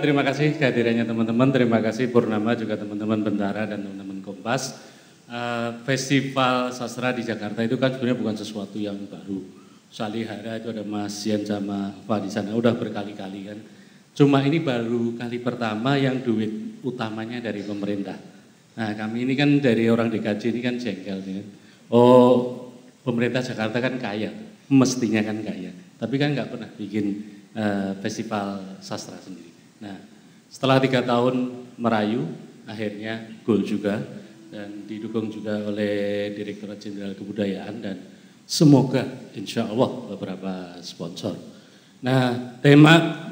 terima kasih kehadirannya teman-teman, terima kasih Purnama juga teman-teman Bentara dan teman-teman Kompas. Eh, festival sastra di Jakarta itu kan sebenarnya bukan sesuatu yang baru. Salihara itu ada Mas Yen sama Pak di sana, udah berkali-kali kan. Cuma ini baru kali pertama yang duit utamanya dari pemerintah. Nah kami ini kan dari orang DKJ ini kan jengkel. nih. Oh pemerintah Jakarta kan kaya, mestinya kan kaya. Tapi kan nggak pernah bikin uh, festival sastra sendiri. Nah, setelah tiga tahun merayu, akhirnya goal juga dan didukung juga oleh Direktorat Jenderal Kebudayaan dan semoga insya Allah beberapa sponsor. Nah, tema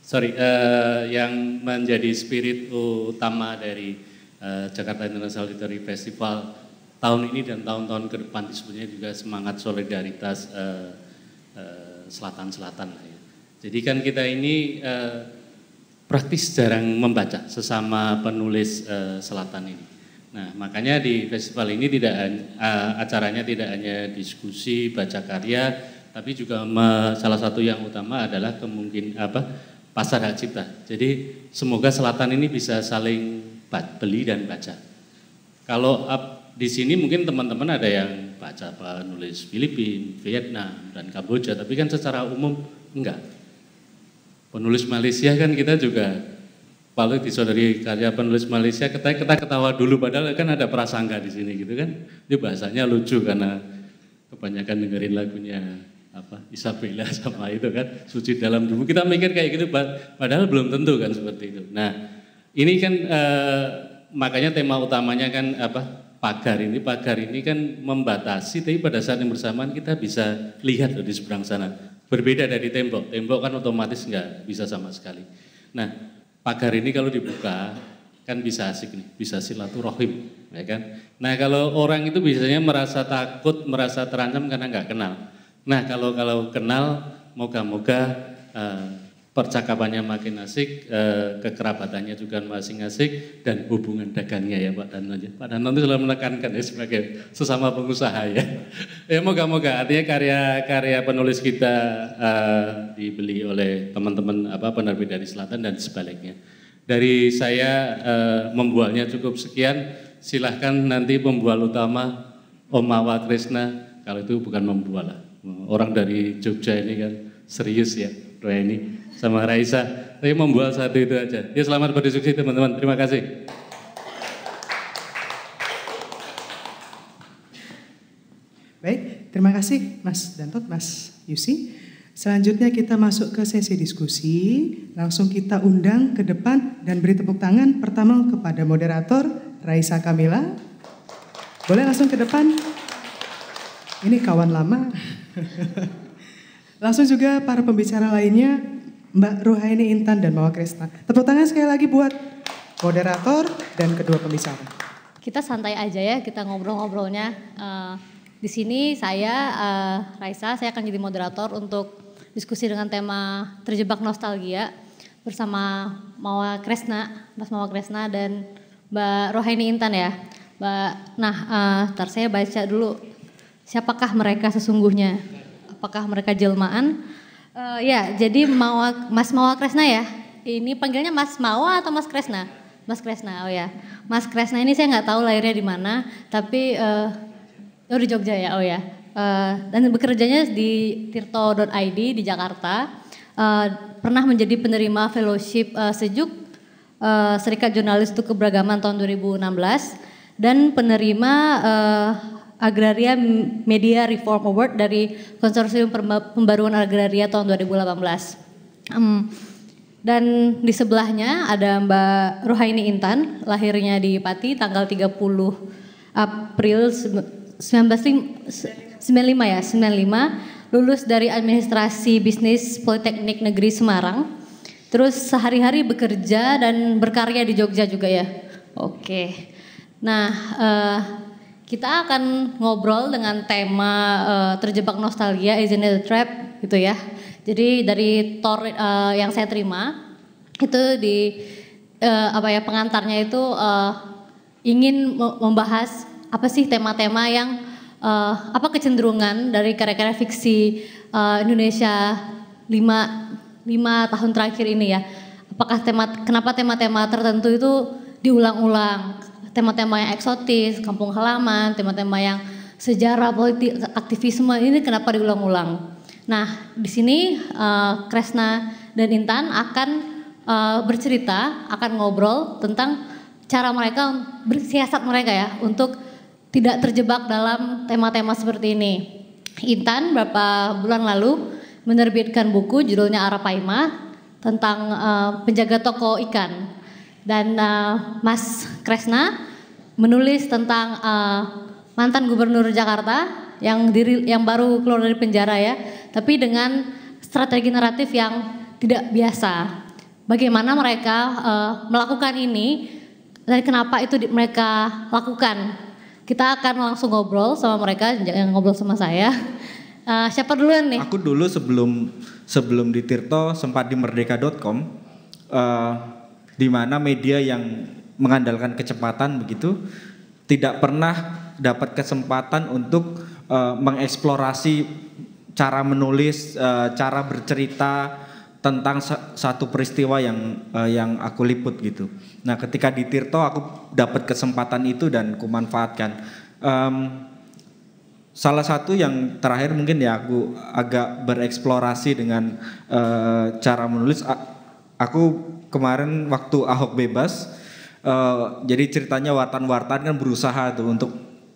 sorry uh, yang menjadi spirit utama dari uh, Jakarta International Literary Festival tahun ini dan tahun-tahun ke depan sebenarnya juga semangat solidaritas uh, uh, selatan-selatan ya. Jadi kan kita ini uh, praktis jarang membaca sesama penulis uh, selatan ini. Nah, makanya di festival ini tidak uh, acaranya tidak hanya diskusi baca karya, tapi juga me, salah satu yang utama adalah kemungkin apa pasar hak cipta. Jadi semoga selatan ini bisa saling beli dan baca. Kalau up, di sini mungkin teman-teman ada yang baca penulis Filipina, Vietnam, dan Kamboja, tapi kan secara umum enggak penulis Malaysia kan kita juga paling saudari karya penulis Malaysia kita, kita ketawa dulu padahal kan ada prasangka di sini gitu kan itu bahasanya lucu karena kebanyakan dengerin lagunya apa Isabella sama itu kan suci dalam tubuh kita mikir kayak gitu padahal belum tentu kan seperti itu nah ini kan eh, makanya tema utamanya kan apa pagar ini pagar ini kan membatasi tapi pada saat yang bersamaan kita bisa lihat loh di seberang sana Berbeda dari tembok. Tembok kan otomatis nggak bisa sama sekali. Nah, pagar ini kalau dibuka kan bisa asik nih, bisa silaturahim, ya kan? Nah, kalau orang itu biasanya merasa takut, merasa terancam karena nggak kenal. Nah, kalau kalau kenal, moga-moga uh, percakapannya makin asik, eh, kekerabatannya juga masing asik, dan hubungan dagangnya ya Pak Danon. Ya, Pak Danon itu selalu menekankan ya sebagai sesama pengusaha ya. ya moga-moga artinya karya-karya penulis kita eh, dibeli oleh teman-teman apa penerbit dari selatan dan sebaliknya. Dari saya eh, membualnya cukup sekian, silahkan nanti pembual utama Om Awa Krishna, kalau itu bukan membual lah. Orang dari Jogja ini kan serius ya doa ini sama Raisa. Saya membuat satu itu aja. Ya selamat berdiskusi teman-teman. Terima kasih. Baik, terima kasih Mas Dantot, Mas Yusi. Selanjutnya kita masuk ke sesi diskusi. Langsung kita undang ke depan dan beri tepuk tangan pertama kepada moderator Raisa Kamila. Boleh langsung ke depan. Ini kawan lama. langsung juga para pembicara lainnya Mbak Rohaini Intan dan mawa Krista. Tepuk tangan sekali lagi buat moderator dan kedua pembicara. Kita santai aja ya, kita ngobrol-ngobrolnya. Uh, di sini saya uh, Raisa, saya akan jadi moderator untuk diskusi dengan tema terjebak nostalgia bersama Mawa Kresna, Mas Mawa Kresna dan Mbak Rohaini Intan ya. Mbak, nah, uh, ntar saya baca dulu siapakah mereka sesungguhnya? Apakah mereka jelmaan Uh, ya, jadi Mawa, Mas Mawa Kresna ya. Ini panggilnya Mas Mawa atau Mas Kresna? Mas Kresna, oh ya. Mas Kresna ini saya nggak tahu lahirnya di mana, tapi uh, oh di Jogja ya, oh ya. Uh, dan bekerjanya di tirto.id di Jakarta. Uh, pernah menjadi penerima fellowship uh, sejuk uh, Serikat Jurnalis untuk Keberagaman tahun 2016 dan penerima uh, Agraria Media Reform Award dari Konsorsium Pembaruan Agraria tahun 2018. Um, dan di sebelahnya ada Mbak Rohaini Intan, lahirnya di Pati tanggal 30 April 1995 ya, 95, lulus dari Administrasi Bisnis Politeknik Negeri Semarang. Terus sehari-hari bekerja dan berkarya di Jogja juga ya. Oke. Nah, uh, kita akan ngobrol dengan tema uh, terjebak nostalgia isn't it a trap gitu ya. Jadi dari tor uh, eh, yang saya terima itu di uh, apa ya pengantarnya itu uh, ingin membahas apa sih tema-tema yang uh, apa kecenderungan dari karya-karya fiksi uh, Indonesia lima 5 tahun terakhir ini ya. Apakah tema kenapa tema-tema tertentu itu diulang-ulang? tema-tema yang eksotis, kampung halaman, tema-tema yang sejarah, politik, aktivisme ini kenapa diulang-ulang. Nah, di sini uh, Kresna dan Intan akan uh, bercerita, akan ngobrol tentang cara mereka bersiasat mereka ya untuk tidak terjebak dalam tema-tema seperti ini. Intan beberapa bulan lalu menerbitkan buku judulnya Arapaima tentang uh, penjaga toko ikan dan uh, Mas Kresna menulis tentang uh, mantan gubernur Jakarta yang diri yang baru keluar dari penjara ya, tapi dengan strategi naratif yang tidak biasa. Bagaimana mereka uh, melakukan ini dan kenapa itu di, mereka lakukan? Kita akan langsung ngobrol sama mereka, yang ngobrol sama saya. Uh, siapa duluan nih? Aku dulu sebelum sebelum di Tirto sempat di merdeka.com uh, di mana media yang mengandalkan kecepatan begitu tidak pernah dapat kesempatan untuk uh, mengeksplorasi cara menulis, uh, cara bercerita tentang satu peristiwa yang uh, yang aku liput gitu. Nah, ketika di Tirto aku dapat kesempatan itu dan kumanfaatkan. Um, salah satu yang terakhir mungkin ya aku agak bereksplorasi dengan uh, cara menulis. Aku kemarin waktu Ahok bebas uh, jadi ceritanya wartan-wartan kan berusaha tuh untuk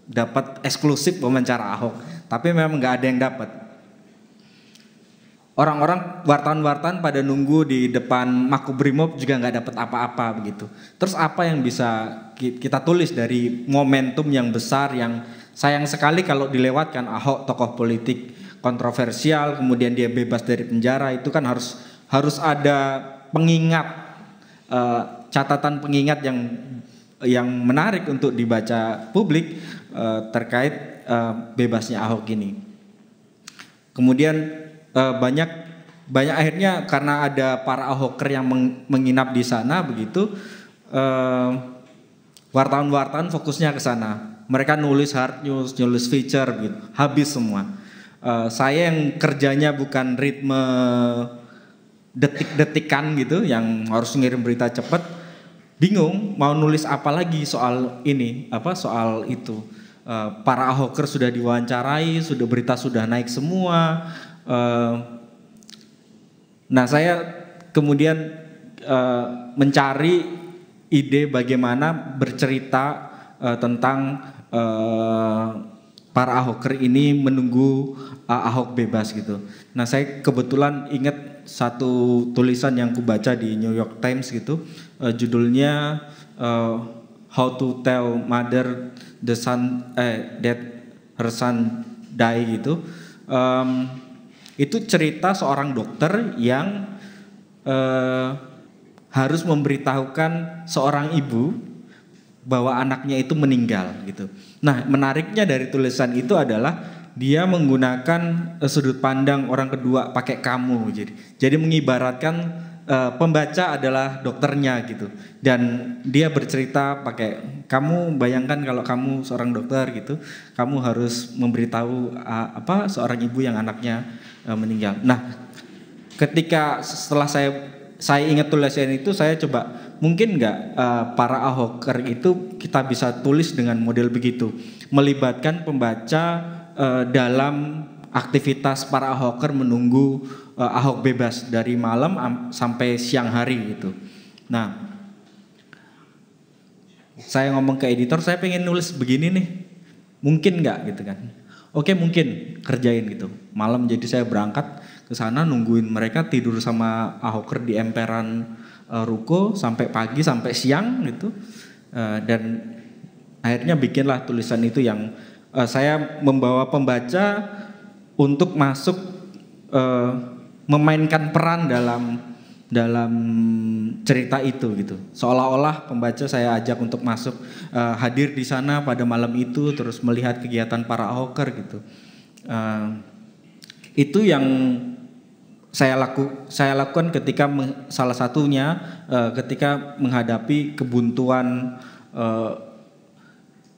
dapat eksklusif wawancara Ahok tapi memang nggak ada yang dapat orang-orang wartawan-wartawan pada nunggu di depan Makobrimob juga nggak dapat apa-apa begitu terus apa yang bisa kita tulis dari momentum yang besar yang sayang sekali kalau dilewatkan Ahok tokoh politik kontroversial kemudian dia bebas dari penjara itu kan harus harus ada pengingat uh, catatan pengingat yang yang menarik untuk dibaca publik uh, terkait uh, bebasnya Ahok ini. Kemudian uh, banyak banyak akhirnya karena ada para Ahoker yang meng, menginap di sana begitu uh, wartawan-wartawan fokusnya ke sana. Mereka nulis hard news, nulis feature gitu, habis semua. Uh, saya yang kerjanya bukan ritme detik-detikan gitu yang harus ngirim berita cepet bingung mau nulis apa lagi soal ini apa soal itu uh, para ahoker sudah diwawancarai sudah berita sudah naik semua uh, nah saya kemudian uh, mencari ide bagaimana bercerita uh, tentang uh, para ahoker ini menunggu uh, ahok bebas gitu nah saya kebetulan ingat satu tulisan yang kubaca di New York Times gitu uh, judulnya uh, How to Tell Mother the Son eh that her son die gitu um, itu cerita seorang dokter yang uh, harus memberitahukan seorang ibu bahwa anaknya itu meninggal gitu. Nah, menariknya dari tulisan itu adalah dia menggunakan eh, sudut pandang orang kedua pakai kamu jadi jadi mengibaratkan uh, pembaca adalah dokternya gitu dan dia bercerita pakai kamu bayangkan kalau kamu seorang dokter gitu kamu harus memberitahu uh, apa seorang ibu yang anaknya uh, meninggal nah ketika setelah saya saya ingat tulisan itu saya coba mungkin nggak uh, para ahoker itu kita bisa tulis dengan model begitu melibatkan pembaca Eh, dalam aktivitas para ahoker menunggu uh, ahok bebas dari malam sampai siang hari gitu. Nah, saya ngomong ke editor, saya pengen nulis begini nih, mungkin nggak gitu kan? Oke mungkin kerjain gitu. Malam jadi saya berangkat ke sana nungguin mereka tidur sama ahoker di emperan uh, ruko sampai pagi sampai siang gitu uh, dan akhirnya bikinlah tulisan itu yang uh, saya membawa pembaca untuk masuk uh, memainkan peran dalam dalam cerita itu gitu seolah-olah pembaca saya ajak untuk masuk uh, hadir di sana pada malam itu terus melihat kegiatan para ahoker gitu uh, itu yang saya laku saya lakukan ketika salah satunya uh, ketika menghadapi kebuntuan uh,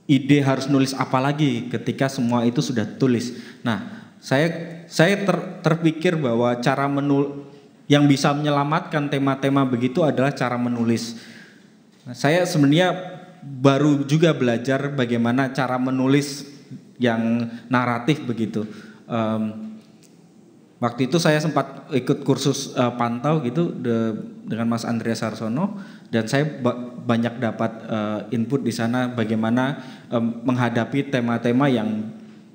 ide harus nulis apa lagi ketika semua itu sudah tulis. Nah, saya saya ter, terpikir bahwa cara menul yang bisa menyelamatkan tema-tema begitu adalah cara menulis. Nah, saya sebenarnya baru juga belajar bagaimana cara menulis yang naratif begitu. Um, waktu itu saya sempat ikut kursus uh, pantau gitu de, dengan Mas Andreas Sarsono dan saya ba banyak dapat uh, input di sana bagaimana um, menghadapi tema-tema yang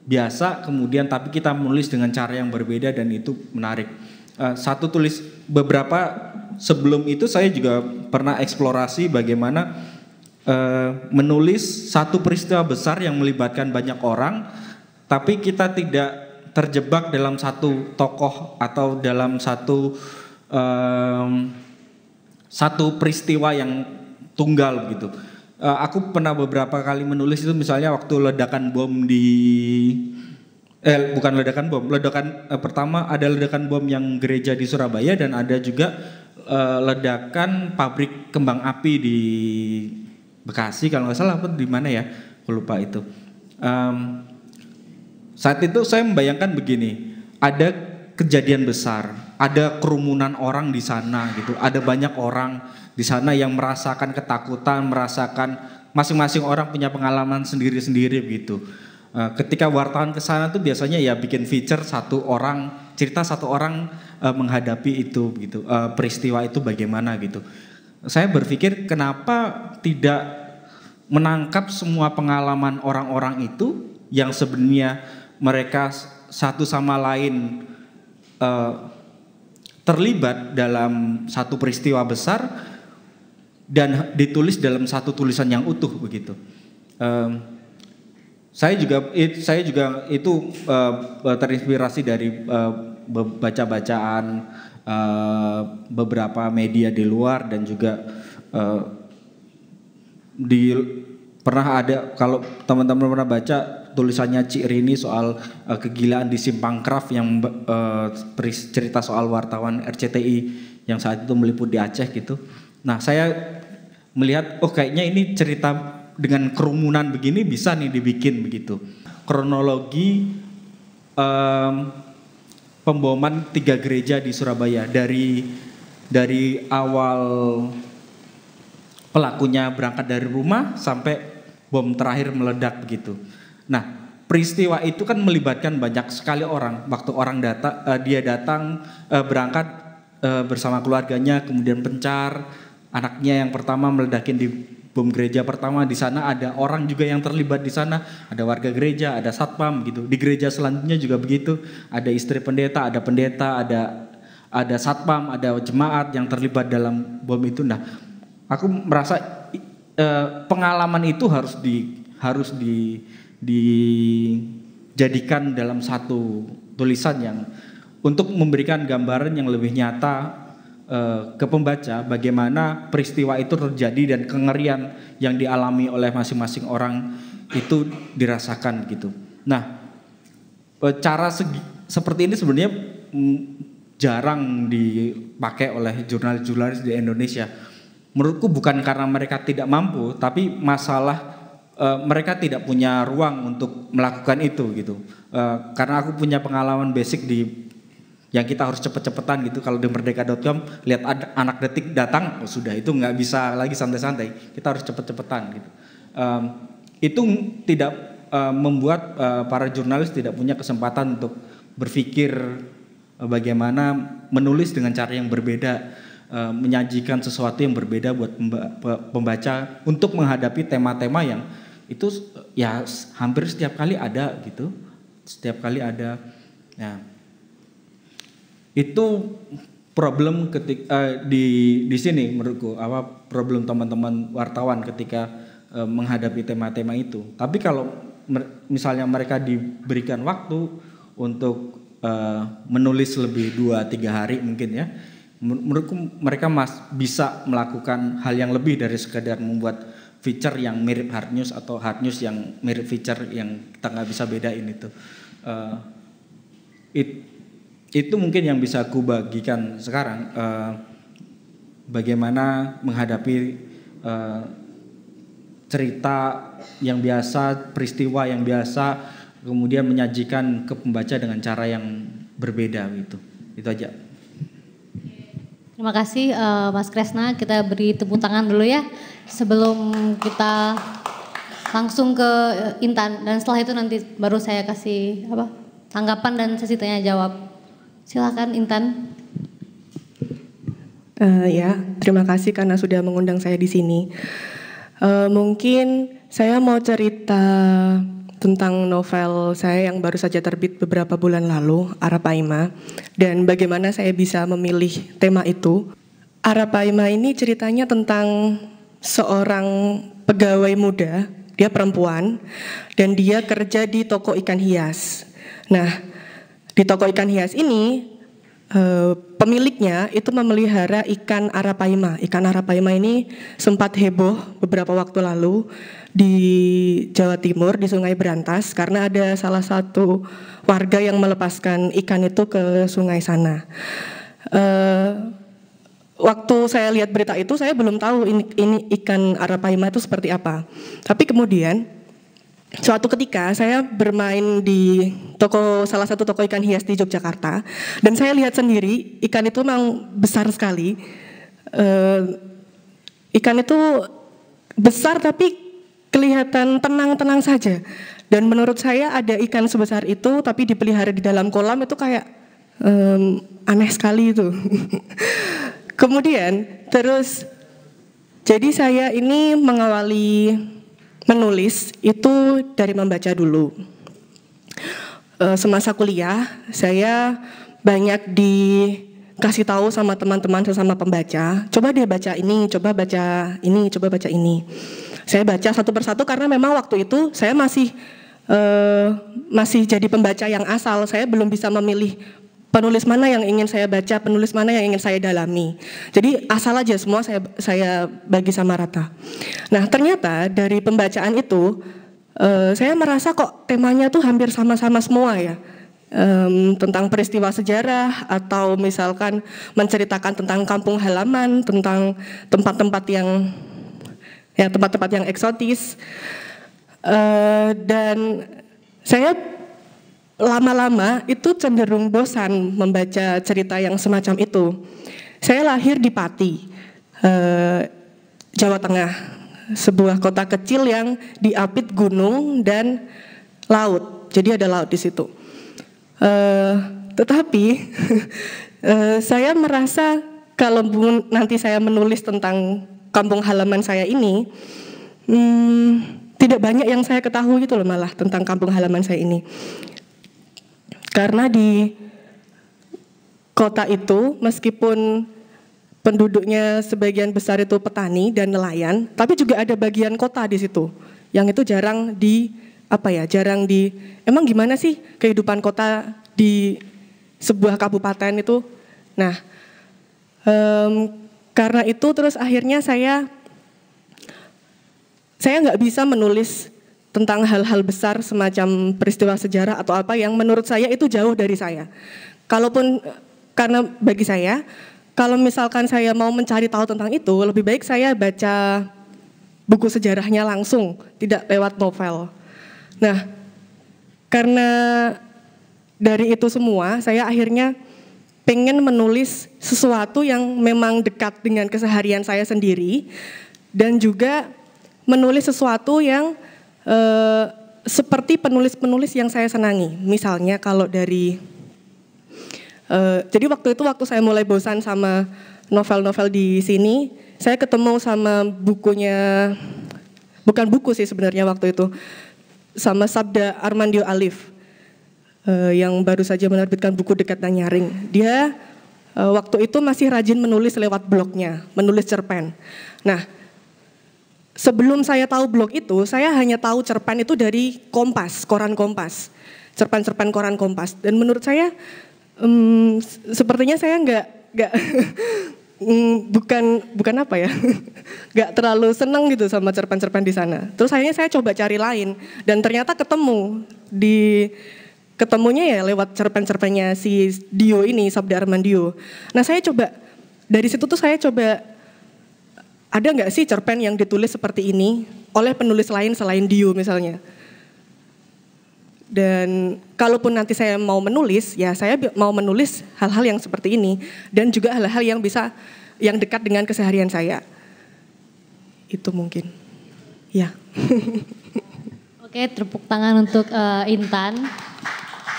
biasa kemudian tapi kita menulis dengan cara yang berbeda dan itu menarik. Uh, satu tulis beberapa sebelum itu saya juga pernah eksplorasi bagaimana uh, menulis satu peristiwa besar yang melibatkan banyak orang tapi kita tidak terjebak dalam satu tokoh atau dalam satu um, satu peristiwa yang tunggal gitu. Uh, aku pernah beberapa kali menulis itu misalnya waktu ledakan bom di eh bukan ledakan bom, ledakan uh, pertama ada ledakan bom yang gereja di Surabaya dan ada juga uh, ledakan pabrik kembang api di Bekasi kalau nggak salah apa di mana ya, aku lupa itu. Um, saat itu saya membayangkan begini, ada kejadian besar, ada kerumunan orang di sana gitu. Ada banyak orang di sana yang merasakan ketakutan, merasakan masing-masing orang punya pengalaman sendiri-sendiri gitu. Ketika wartawan ke sana tuh biasanya ya bikin feature satu orang cerita satu orang eh, menghadapi itu gitu eh, peristiwa itu bagaimana gitu. Saya berpikir kenapa tidak menangkap semua pengalaman orang-orang itu yang sebenarnya mereka satu sama lain terlibat dalam satu peristiwa besar dan ditulis dalam satu tulisan yang utuh begitu. Um, saya juga it, saya juga itu uh, terinspirasi dari uh, baca-bacaan uh, beberapa media di luar dan juga uh, di pernah ada kalau teman-teman pernah baca tulisannya Cik Rini soal uh, kegilaan di Simpang Kraf yang uh, cerita soal wartawan RCTI yang saat itu meliput di Aceh gitu. Nah, saya melihat oh kayaknya ini cerita dengan kerumunan begini bisa nih dibikin begitu. Kronologi um, pemboman tiga gereja di Surabaya dari dari awal pelakunya berangkat dari rumah sampai bom terakhir meledak begitu. Nah, peristiwa itu kan melibatkan banyak sekali orang. Waktu orang datang, uh, eh, dia datang uh, berangkat uh, bersama keluarganya, kemudian pencar, anaknya yang pertama meledakin di bom gereja pertama di sana ada orang juga yang terlibat di sana, ada warga gereja, ada satpam gitu. Di gereja selanjutnya juga begitu, ada istri pendeta, ada pendeta, ada ada satpam, ada jemaat yang terlibat dalam bom itu. Nah, aku merasa eh, pengalaman itu harus di harus di dijadikan dalam satu tulisan yang untuk memberikan gambaran yang lebih nyata eh, ke pembaca bagaimana peristiwa itu terjadi dan kengerian yang dialami oleh masing-masing orang itu dirasakan gitu. Nah, eh, cara segi, seperti ini sebenarnya mm, jarang dipakai oleh jurnalis-jurnalis di Indonesia menurutku bukan karena mereka tidak mampu, tapi masalah e, mereka tidak punya ruang untuk melakukan itu gitu. E, karena aku punya pengalaman basic di yang kita harus cepet-cepetan gitu kalau di merdeka.com lihat ad, anak detik datang oh sudah itu nggak bisa lagi santai-santai kita harus cepet-cepetan gitu E, itu tidak e, membuat e, para jurnalis tidak punya kesempatan untuk berpikir bagaimana menulis dengan cara yang berbeda Eh, menyajikan sesuatu yang berbeda buat pembaca untuk menghadapi tema-tema yang itu ya hampir setiap kali ada gitu setiap kali ada ya itu problem ketika uh, eh, di di sini menurutku apa problem teman-teman wartawan ketika uh, menghadapi tema-tema itu tapi kalau mer misalnya mereka diberikan waktu untuk uh, menulis lebih dua tiga hari mungkin ya menurutku mereka mas bisa melakukan hal yang lebih dari sekedar membuat feature yang mirip hard news atau hard news yang mirip feature yang kita nggak bisa bedain itu uh, it, itu mungkin yang bisa aku bagikan sekarang uh, bagaimana menghadapi uh, cerita yang biasa peristiwa yang biasa kemudian menyajikan ke pembaca dengan cara yang berbeda gitu itu aja Terima kasih uh, Mas Kresna, kita beri tepuk tangan dulu ya sebelum kita langsung ke eh, Intan dan setelah itu nanti baru saya kasih apa tanggapan dan sesi tanya jawab. Silakan Intan. Uh, ya, terima kasih karena sudah mengundang saya di sini. Uh, mungkin saya mau cerita tentang novel saya yang baru saja terbit beberapa bulan lalu, Arapaima, dan bagaimana saya bisa memilih tema itu. Arapaima ini ceritanya tentang seorang pegawai muda, dia perempuan, dan dia kerja di toko ikan hias. Nah, di toko ikan hias ini, eh, pemiliknya itu memelihara ikan arapaima. Ikan arapaima ini sempat heboh beberapa waktu lalu di Jawa Timur di Sungai Berantas karena ada salah satu warga yang melepaskan ikan itu ke sungai sana. Uh, waktu saya lihat berita itu saya belum tahu ini, ini ikan arapaima itu seperti apa. Tapi kemudian suatu ketika saya bermain di toko salah satu toko ikan hias di Yogyakarta dan saya lihat sendiri ikan itu memang besar sekali. Uh, ikan itu besar tapi kelihatan tenang-tenang saja. Dan menurut saya ada ikan sebesar itu tapi dipelihara di dalam kolam itu kayak um, aneh sekali itu. Kemudian terus jadi saya ini mengawali menulis itu dari membaca dulu. E, semasa kuliah saya banyak dikasih tahu sama teman-teman sesama pembaca, coba dia baca ini, coba baca ini, coba baca ini. Saya baca satu persatu karena memang waktu itu saya masih uh, masih jadi pembaca yang asal. Saya belum bisa memilih penulis mana yang ingin saya baca, penulis mana yang ingin saya dalami. Jadi asal aja semua saya saya bagi sama rata. Nah ternyata dari pembacaan itu uh, saya merasa kok temanya tuh hampir sama-sama semua ya. Um, tentang peristiwa sejarah atau misalkan menceritakan tentang kampung halaman, tentang tempat-tempat yang ya tempat-tempat yang eksotis uh, dan saya lama-lama itu cenderung bosan membaca cerita yang semacam itu. Saya lahir di Pati, uh, Jawa Tengah, sebuah kota kecil yang diapit gunung dan laut. Jadi ada laut di situ. uh, tetapi uh, saya merasa kalau nanti saya menulis tentang kampung halaman saya ini hmm, tidak banyak yang saya ketahui itu loh malah tentang kampung halaman saya ini karena di kota itu meskipun penduduknya sebagian besar itu petani dan nelayan tapi juga ada bagian kota di situ yang itu jarang di apa ya jarang di emang gimana sih kehidupan kota di sebuah kabupaten itu nah um, karena itu terus akhirnya saya saya nggak bisa menulis tentang hal-hal besar semacam peristiwa sejarah atau apa yang menurut saya itu jauh dari saya. Kalaupun karena bagi saya kalau misalkan saya mau mencari tahu tentang itu lebih baik saya baca buku sejarahnya langsung, tidak lewat novel. Nah, karena dari itu semua saya akhirnya pengen menulis sesuatu yang memang dekat dengan keseharian saya sendiri dan juga menulis sesuatu yang e, seperti penulis-penulis yang saya senangi. Misalnya kalau dari e, jadi waktu itu waktu saya mulai bosan sama novel-novel di sini, saya ketemu sama bukunya bukan buku sih sebenarnya waktu itu sama Sabda Armandio Alif uh, yang baru saja menerbitkan buku dekat dan nyaring. Dia uh, waktu itu masih rajin menulis lewat blognya, menulis cerpen. Nah, sebelum saya tahu blog itu, saya hanya tahu cerpen itu dari Kompas, koran Kompas, cerpen-cerpen koran Kompas. Dan menurut saya, um, sepertinya saya nggak nggak mm, bukan bukan apa ya nggak terlalu seneng gitu sama cerpen-cerpen di sana terus akhirnya saya coba cari lain dan ternyata ketemu di ketemunya ya lewat cerpen-cerpennya si Dio ini Sabda Arman Dio. Nah saya coba dari situ tuh saya coba ada nggak sih cerpen yang ditulis seperti ini oleh penulis lain selain Dio misalnya. Dan kalaupun nanti saya mau menulis, ya saya mau menulis hal-hal yang seperti ini dan juga hal-hal yang bisa yang dekat dengan keseharian saya. Itu mungkin. Ya. Oke, tepuk tangan untuk uh, Intan.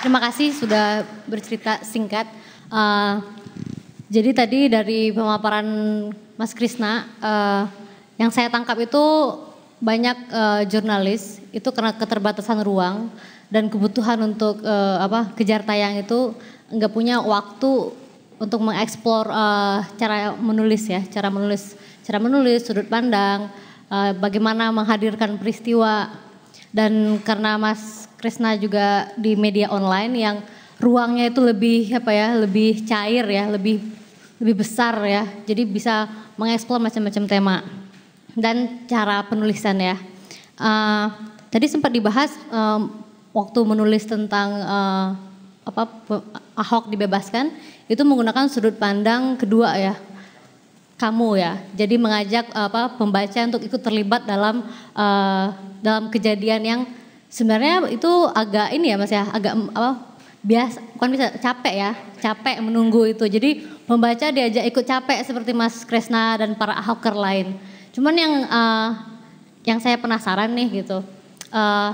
Terima kasih sudah bercerita singkat. Uh, jadi tadi dari pemaparan Mas Krisna, uh, yang saya tangkap itu banyak uh, jurnalis itu karena keterbatasan ruang dan kebutuhan untuk uh, apa kejar tayang itu nggak punya waktu untuk mengeksplor uh, cara menulis ya, cara menulis, cara menulis sudut pandang, uh, bagaimana menghadirkan peristiwa dan karena Mas Krisna juga di media online yang ruangnya itu lebih apa ya lebih cair ya lebih lebih besar ya jadi bisa mengeksplor macam-macam tema dan cara penulisan ya uh, tadi sempat dibahas um, waktu menulis tentang uh, apa Ahok dibebaskan itu menggunakan sudut pandang kedua ya kamu ya. Jadi mengajak apa pembaca untuk ikut terlibat dalam uh, dalam kejadian yang sebenarnya itu agak ini ya Mas ya, agak apa biasa bukan bisa capek ya, capek menunggu itu. Jadi membaca diajak ikut capek seperti Mas Kresna dan para hawker lain. Cuman yang uh, yang saya penasaran nih gitu. Uh,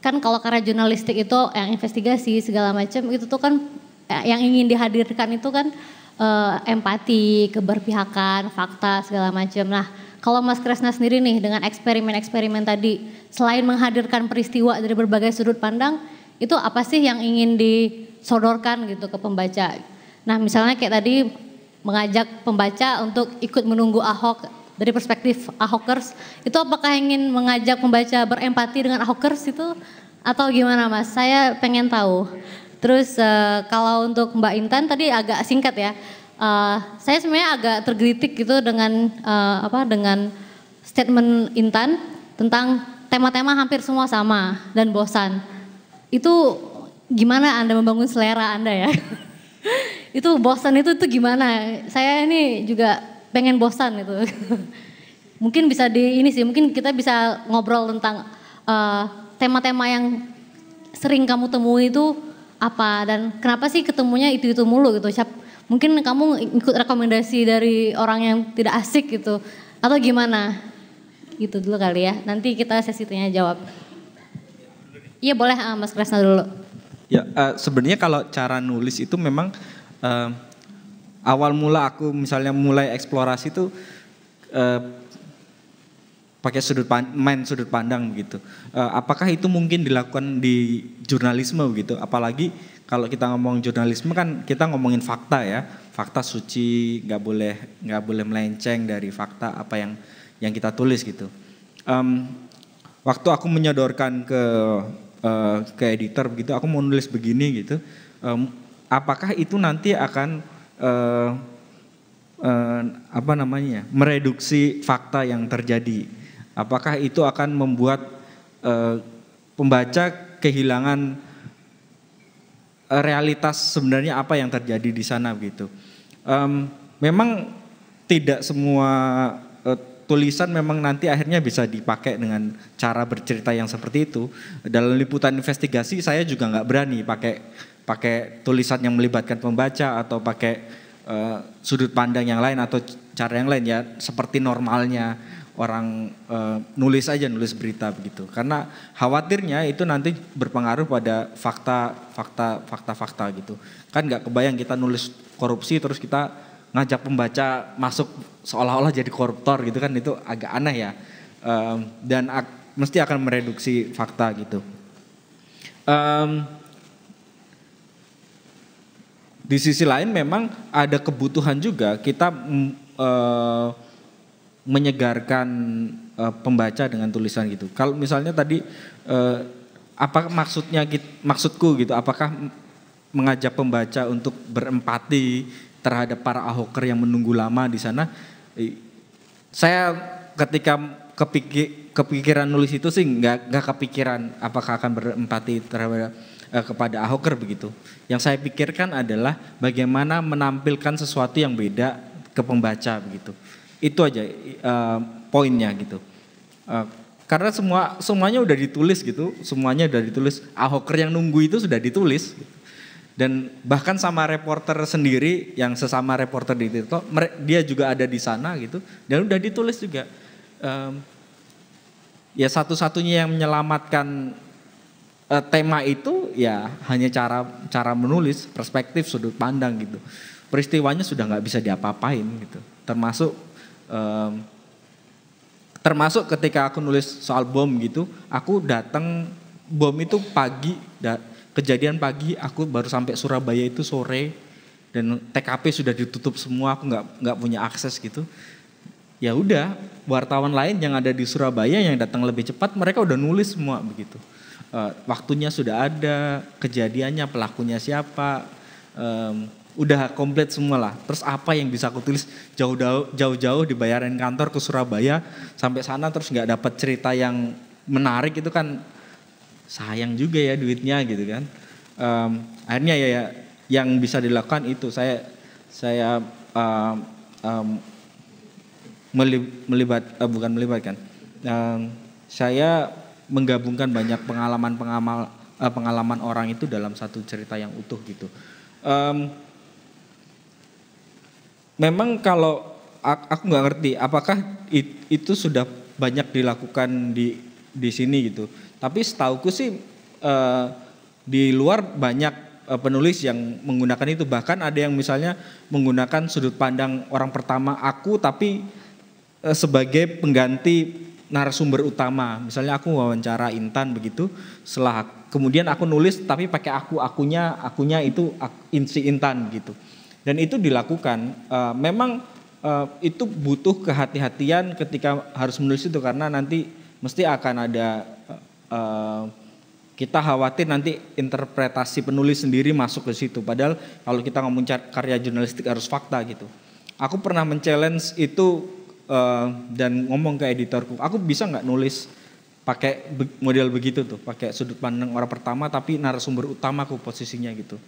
kan kalau karya jurnalistik itu yang investigasi segala macam itu tuh kan eh, yang ingin dihadirkan itu kan uh, empati, keberpihakan, fakta segala macam. Nah, kalau Mas Kresna sendiri nih dengan eksperimen-eksperimen tadi, selain menghadirkan peristiwa dari berbagai sudut pandang, itu apa sih yang ingin disodorkan gitu ke pembaca? Nah misalnya kayak tadi mengajak pembaca untuk ikut menunggu Ahok dari perspektif Ahokers, itu apakah ingin mengajak pembaca berempati dengan Ahokers itu atau gimana Mas? Saya pengen tahu. Terus uh, kalau untuk Mbak Intan tadi agak singkat ya uh, saya sebenarnya agak tergelitik gitu dengan uh, apa dengan statement Intan tentang tema-tema hampir semua sama dan bosan. Itu gimana Anda membangun selera Anda ya? itu bosan itu tuh gimana? Saya ini juga pengen bosan itu. mungkin bisa di ini sih, mungkin kita bisa ngobrol tentang eh, tema-tema uh, yang sering kamu temui itu apa dan kenapa sih ketemunya itu-itu mulu gitu. Siapa mungkin kamu ikut rekomendasi dari orang yang tidak asik gitu atau gimana gitu dulu kali ya nanti kita sesi tanya jawab iya boleh uh, mas Kresna dulu ya uh, sebenarnya kalau cara nulis itu memang uh, awal mula aku misalnya mulai eksplorasi itu uh, eh, pakai sudut pandang, main sudut pandang begitu. Uh, apakah itu mungkin dilakukan di jurnalisme begitu? Apalagi kalau kita ngomong jurnalisme kan kita ngomongin fakta ya fakta suci nggak boleh nggak boleh melenceng dari fakta apa yang yang kita tulis gitu um, waktu aku menyodorkan ke uh, ke editor begitu aku mau nulis begini gitu um, apakah itu nanti akan uh, uh, apa namanya mereduksi fakta yang terjadi apakah itu akan membuat uh, pembaca kehilangan Eh, realitas sebenarnya apa yang terjadi di sana gitu. Um, memang tidak semua uh, tulisan memang nanti akhirnya bisa dipakai dengan cara bercerita yang seperti itu. Dalam liputan investigasi saya juga nggak berani pakai pakai tulisan yang melibatkan pembaca atau pakai uh, sudut pandang yang lain atau cara yang lain ya seperti normalnya orang e, nulis aja nulis berita begitu karena khawatirnya itu nanti berpengaruh pada fakta fakta fakta fakta gitu kan nggak kebayang kita nulis korupsi terus kita ngajak pembaca masuk seolah-olah jadi koruptor gitu kan itu agak aneh ya e, dan ak mesti akan mereduksi fakta gitu e, di sisi lain memang ada kebutuhan juga kita e, menyegarkan uh, pembaca dengan tulisan gitu. Kalau misalnya tadi uh, apa maksudnya maksudku gitu, apakah mengajak pembaca untuk berempati terhadap para ahoker yang menunggu lama di sana? Saya ketika kepikir, kepikiran nulis itu sih nggak nggak kepikiran apakah akan berempati terhadap eh, kepada ahoker begitu. Yang saya pikirkan adalah bagaimana menampilkan sesuatu yang beda ke pembaca begitu. Itu aja uh, poinnya gitu. Uh, karena semua semuanya udah ditulis gitu, semuanya udah ditulis. Ahoker yang nunggu itu sudah ditulis. Gitu. Dan bahkan sama reporter sendiri yang sesama reporter di itu dia juga ada di sana gitu. Dan udah ditulis juga. Um, ya satu-satunya yang menyelamatkan uh, tema itu ya hanya cara cara menulis perspektif sudut pandang gitu peristiwanya sudah nggak bisa diapa-apain gitu termasuk um, termasuk ketika aku nulis soal bom gitu aku datang bom itu pagi da, kejadian pagi aku baru sampai Surabaya itu sore dan TKP sudah ditutup semua aku nggak nggak punya akses gitu ya udah wartawan lain yang ada di Surabaya yang datang lebih cepat mereka udah nulis semua begitu uh, waktunya sudah ada kejadiannya pelakunya siapa um, udah komplit semua lah. Terus apa yang bisa aku tulis jauh-jauh jauh-jauh dibayarin kantor ke Surabaya sampai sana terus nggak dapat cerita yang menarik itu kan sayang juga ya duitnya gitu kan. Um, akhirnya ya, ya yang bisa dilakukan itu saya saya um, um, melibat uh, bukan melibatkan um, saya menggabungkan banyak pengalaman pengalaman uh, eh, pengalaman orang itu dalam satu cerita yang utuh gitu. Um, memang kalau aku nggak ngerti apakah itu sudah banyak dilakukan di di sini gitu. Tapi setauku sih uh, di luar banyak uh, penulis yang menggunakan itu bahkan ada yang misalnya menggunakan sudut pandang orang pertama aku tapi uh, sebagai pengganti narasumber utama. Misalnya aku wawancara Intan begitu, setelah kemudian aku nulis tapi pakai aku akunya akunya itu si Intan gitu. Dan itu dilakukan. Uh, memang uh, itu butuh kehati-hatian ketika harus menulis itu karena nanti mesti akan ada uh, kita khawatir nanti interpretasi penulis sendiri masuk ke situ. Padahal kalau kita ngomong karya jurnalistik harus fakta gitu. Aku pernah men-challenge itu uh, dan ngomong ke editorku, aku bisa nggak nulis pakai model begitu tuh, pakai sudut pandang orang pertama tapi narasumber utamaku posisinya gitu.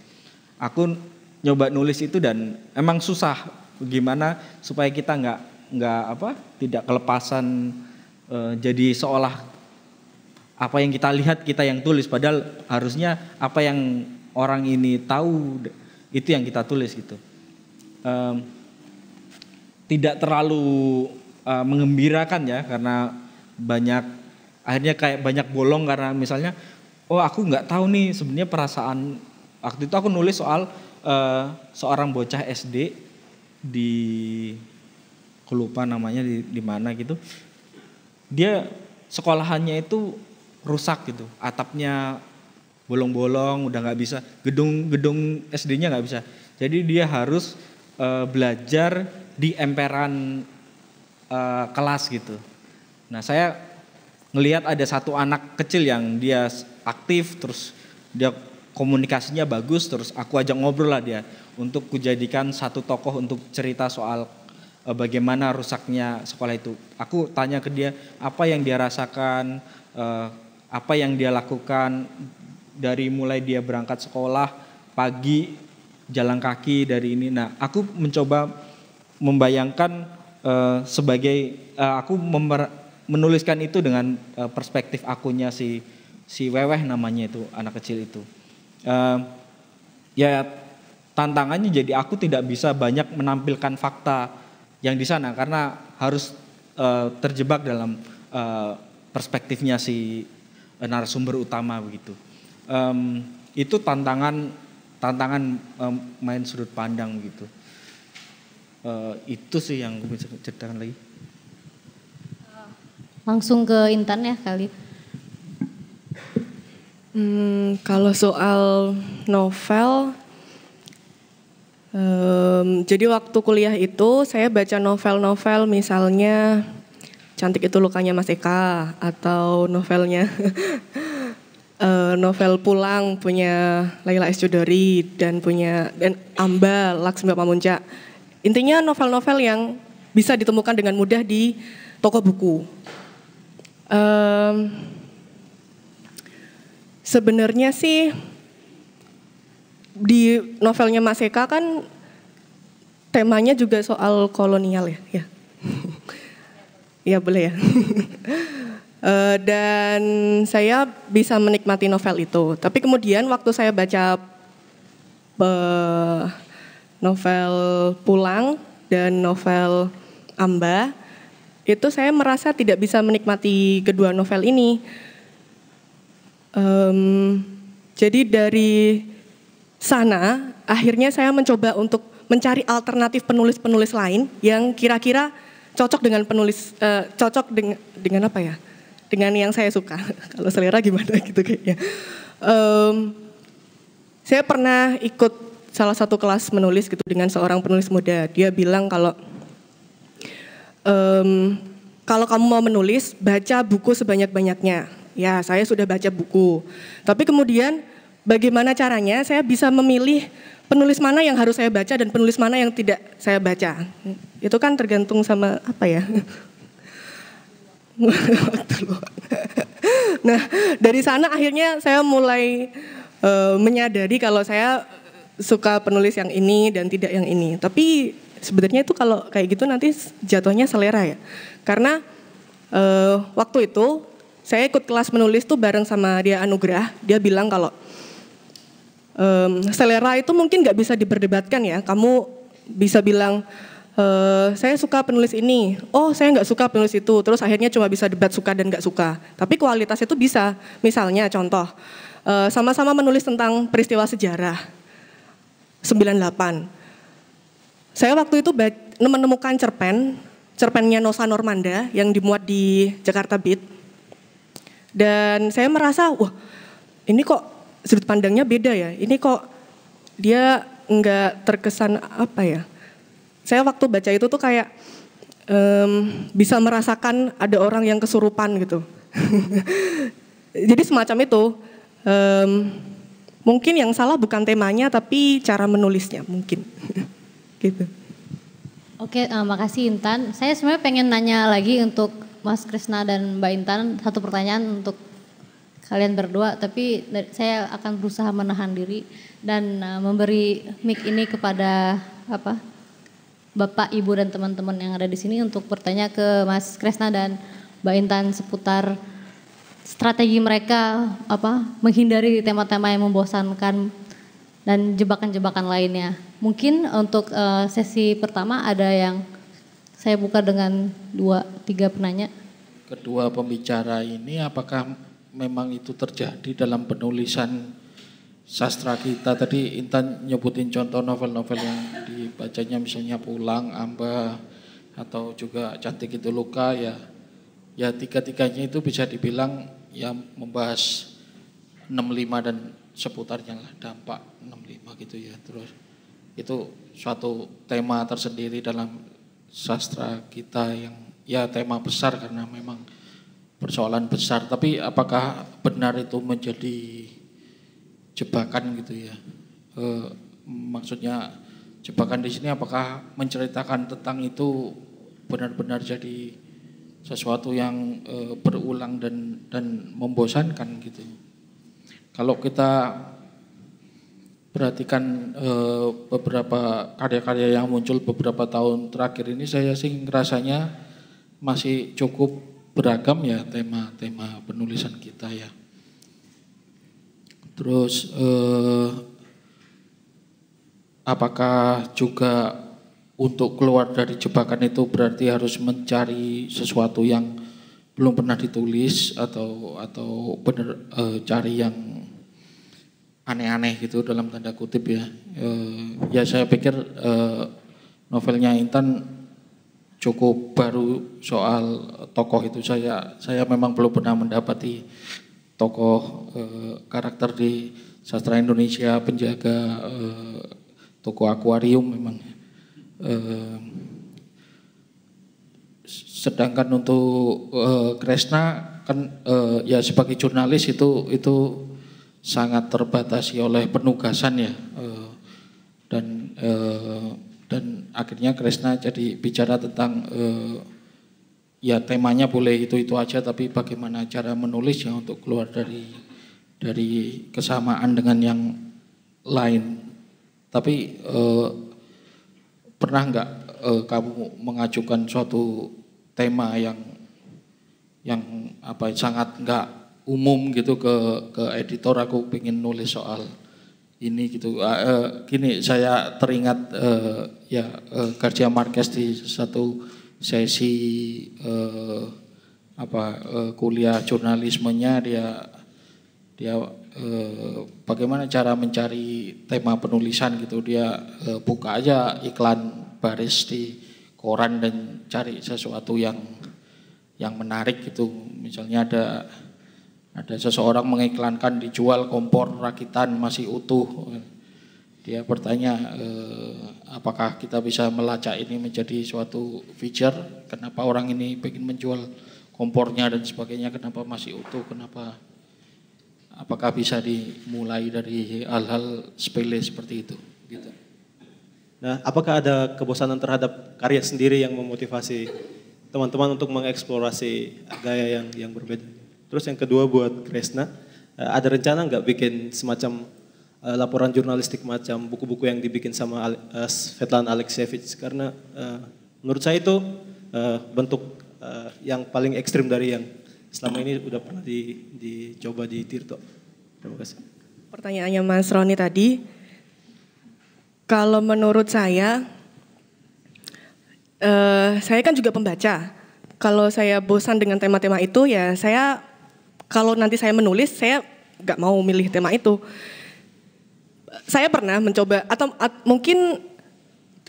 Aku nyoba nulis itu dan emang susah gimana supaya kita nggak nggak apa tidak kelepasan e, jadi seolah apa yang kita lihat kita yang tulis padahal harusnya apa yang orang ini tahu itu yang kita tulis gitu e, tidak terlalu e, mengembirakan ya karena banyak akhirnya kayak banyak bolong karena misalnya oh aku nggak tahu nih sebenarnya perasaan waktu itu aku nulis soal uh, seorang bocah SD di kelupa namanya di, di mana gitu. Dia sekolahannya itu rusak gitu, atapnya bolong-bolong, udah nggak bisa, gedung-gedung SD-nya nggak bisa. Jadi dia harus uh, belajar di emperan uh, kelas gitu. Nah saya ngelihat ada satu anak kecil yang dia aktif, terus dia komunikasinya bagus terus aku ajak ngobrol lah dia untuk kujadikan satu tokoh untuk cerita soal uh, bagaimana rusaknya sekolah itu. Aku tanya ke dia apa yang dia rasakan, uh, apa yang dia lakukan dari mulai dia berangkat sekolah pagi jalan kaki dari ini. Nah, aku mencoba membayangkan uh, sebagai uh, aku memer menuliskan itu dengan perspektif akunya si si Weweh namanya itu anak kecil itu uh, ya tantangannya jadi aku tidak bisa banyak menampilkan fakta yang di sana karena harus uh, terjebak dalam uh, perspektifnya si uh, narasumber utama begitu. Um, itu tantangan tantangan um, main sudut pandang gitu. Uh, itu sih yang gue bisa ceritakan lagi. Langsung ke Intan ya kali. Hmm, kalau soal novel, um, jadi waktu kuliah itu saya baca novel-novel misalnya Cantik itu lukanya Mas Eka atau novelnya eh, novel Pulang punya Laila S. Jodori dan punya dan Amba Laksmi Pamunca. Intinya novel-novel yang bisa ditemukan dengan mudah di toko buku. Um, Sebenarnya sih di novelnya Mas Eka kan temanya juga soal kolonial ya. Ya, ya boleh ya. Eh, dan saya bisa menikmati novel itu. Tapi kemudian waktu saya baca eh, novel Pulang dan novel Amba, itu saya merasa tidak bisa menikmati kedua novel ini Um, jadi dari sana akhirnya saya mencoba untuk mencari alternatif penulis-penulis lain yang kira-kira cocok dengan penulis uh, cocok dengan dengan apa ya? Dengan yang saya suka. Kalau selera gimana gitu kayaknya. Um, saya pernah ikut salah satu kelas menulis gitu dengan seorang penulis muda. Dia bilang kalau um, kalau kamu mau menulis, baca buku sebanyak-banyaknya Ya, saya sudah baca buku. Tapi kemudian bagaimana caranya saya bisa memilih penulis mana yang harus saya baca dan penulis mana yang tidak saya baca. Itu kan tergantung sama apa ya? nah, dari sana akhirnya saya mulai uh, menyadari kalau saya suka penulis yang ini dan tidak yang ini. Tapi sebenarnya itu kalau kayak gitu nanti jatuhnya selera ya. Karena uh, waktu itu saya ikut kelas menulis tuh bareng sama dia Anugrah. Dia bilang kalau um, selera itu mungkin nggak bisa diperdebatkan ya. Kamu bisa bilang e, saya suka penulis ini, oh saya nggak suka penulis itu. Terus akhirnya cuma bisa debat suka dan nggak suka. Tapi kualitas itu bisa. Misalnya contoh eh, sama-sama uh, menulis tentang peristiwa sejarah 98. Saya waktu itu menemukan cerpen cerpennya Nosa Normanda yang dimuat di Jakarta Beat dan saya merasa, wah ini kok sudut pandangnya beda ya. Ini kok dia nggak terkesan apa ya. Saya waktu baca itu tuh kayak um, bisa merasakan ada orang yang kesurupan gitu. Jadi semacam itu. Um, mungkin yang salah bukan temanya tapi cara menulisnya mungkin. gitu. Oke, uh, makasih Intan. Saya sebenarnya pengen nanya lagi untuk Mas Krisna dan Mbak Intan satu pertanyaan untuk kalian berdua tapi saya akan berusaha menahan diri dan eh, memberi mic ini kepada apa Bapak, Ibu dan teman-teman yang ada di sini untuk bertanya ke Mas Kresna dan Mbak Intan seputar strategi mereka apa menghindari tema-tema yang membosankan dan jebakan-jebakan lainnya. Mungkin untuk eh, sesi pertama ada yang saya buka dengan dua, tiga penanya. Kedua pembicara ini apakah memang itu terjadi dalam penulisan sastra kita tadi Intan nyebutin contoh novel-novel yang dibacanya misalnya Pulang, Amba atau juga Cantik itu Luka ya ya tiga-tiganya itu bisa dibilang yang membahas 65 dan seputarnya lah dampak 65 gitu ya terus itu suatu tema tersendiri dalam sastra kita yang ya tema besar karena memang persoalan besar. Tapi apakah benar itu menjadi jebakan gitu ya? E, maksudnya jebakan di sini apakah menceritakan tentang itu benar-benar jadi sesuatu yang e, berulang dan dan membosankan gitu. Kalau kita perhatikan e, beberapa karya-karya yang muncul beberapa tahun terakhir ini saya sih rasanya masih cukup beragam ya tema-tema penulisan kita ya. Terus e, apakah juga untuk keluar dari jebakan itu berarti harus mencari sesuatu yang belum pernah ditulis atau atau benar e, eh, cari yang aneh-aneh gitu dalam tanda kutip ya. E, ya saya pikir e, novelnya Intan cukup baru soal tokoh itu saya saya memang belum pernah mendapati tokoh e, karakter di sastra Indonesia penjaga e, toko akuarium memang. E, sedangkan untuk e, Kresna kan e, ya sebagai jurnalis itu itu sangat terbatasi oleh penugasan ya eh, dan eh, dan akhirnya Kresna jadi bicara tentang eh, ya temanya boleh itu itu aja tapi bagaimana cara menulis ya untuk keluar dari dari kesamaan dengan yang lain tapi pernah nggak kamu mengajukan suatu tema yang yang apa sangat nggak umum gitu ke ke editor aku pengen nulis soal ini gitu. Uh, uh, gini saya teringat uh, ya uh, Marquez di satu sesi uh, apa uh, kuliah jurnalismenya dia dia uh, bagaimana cara mencari tema penulisan gitu dia uh, buka aja iklan baris di koran dan cari sesuatu yang yang menarik gitu misalnya ada ada seseorang mengiklankan dijual kompor rakitan masih utuh. Dia bertanya, eh, apakah kita bisa melacak ini menjadi suatu feature? Kenapa orang ini ingin menjual kompornya dan sebagainya? Kenapa masih utuh? Kenapa? Apakah bisa dimulai dari hal-hal sepele seperti itu? Gitu. Nah, apakah ada kebosanan terhadap karya sendiri yang memotivasi teman-teman untuk mengeksplorasi gaya yang yang berbeda? Terus yang kedua buat Kresna, eh, ada rencana nggak bikin semacam eh, laporan jurnalistik macam buku-buku yang dibikin sama uh, eh, Svetlana Alexievich karena menurut saya itu bentuk yang paling ekstrim dari yang selama ini udah pernah di, dicoba di Tirto. Terima kasih. Pertanyaannya Mas Roni tadi, kalau menurut saya, saya kan juga pembaca. Kalau saya bosan dengan tema-tema itu ya saya kalau nanti saya menulis saya nggak mau milih tema itu. Saya pernah mencoba atau at, mungkin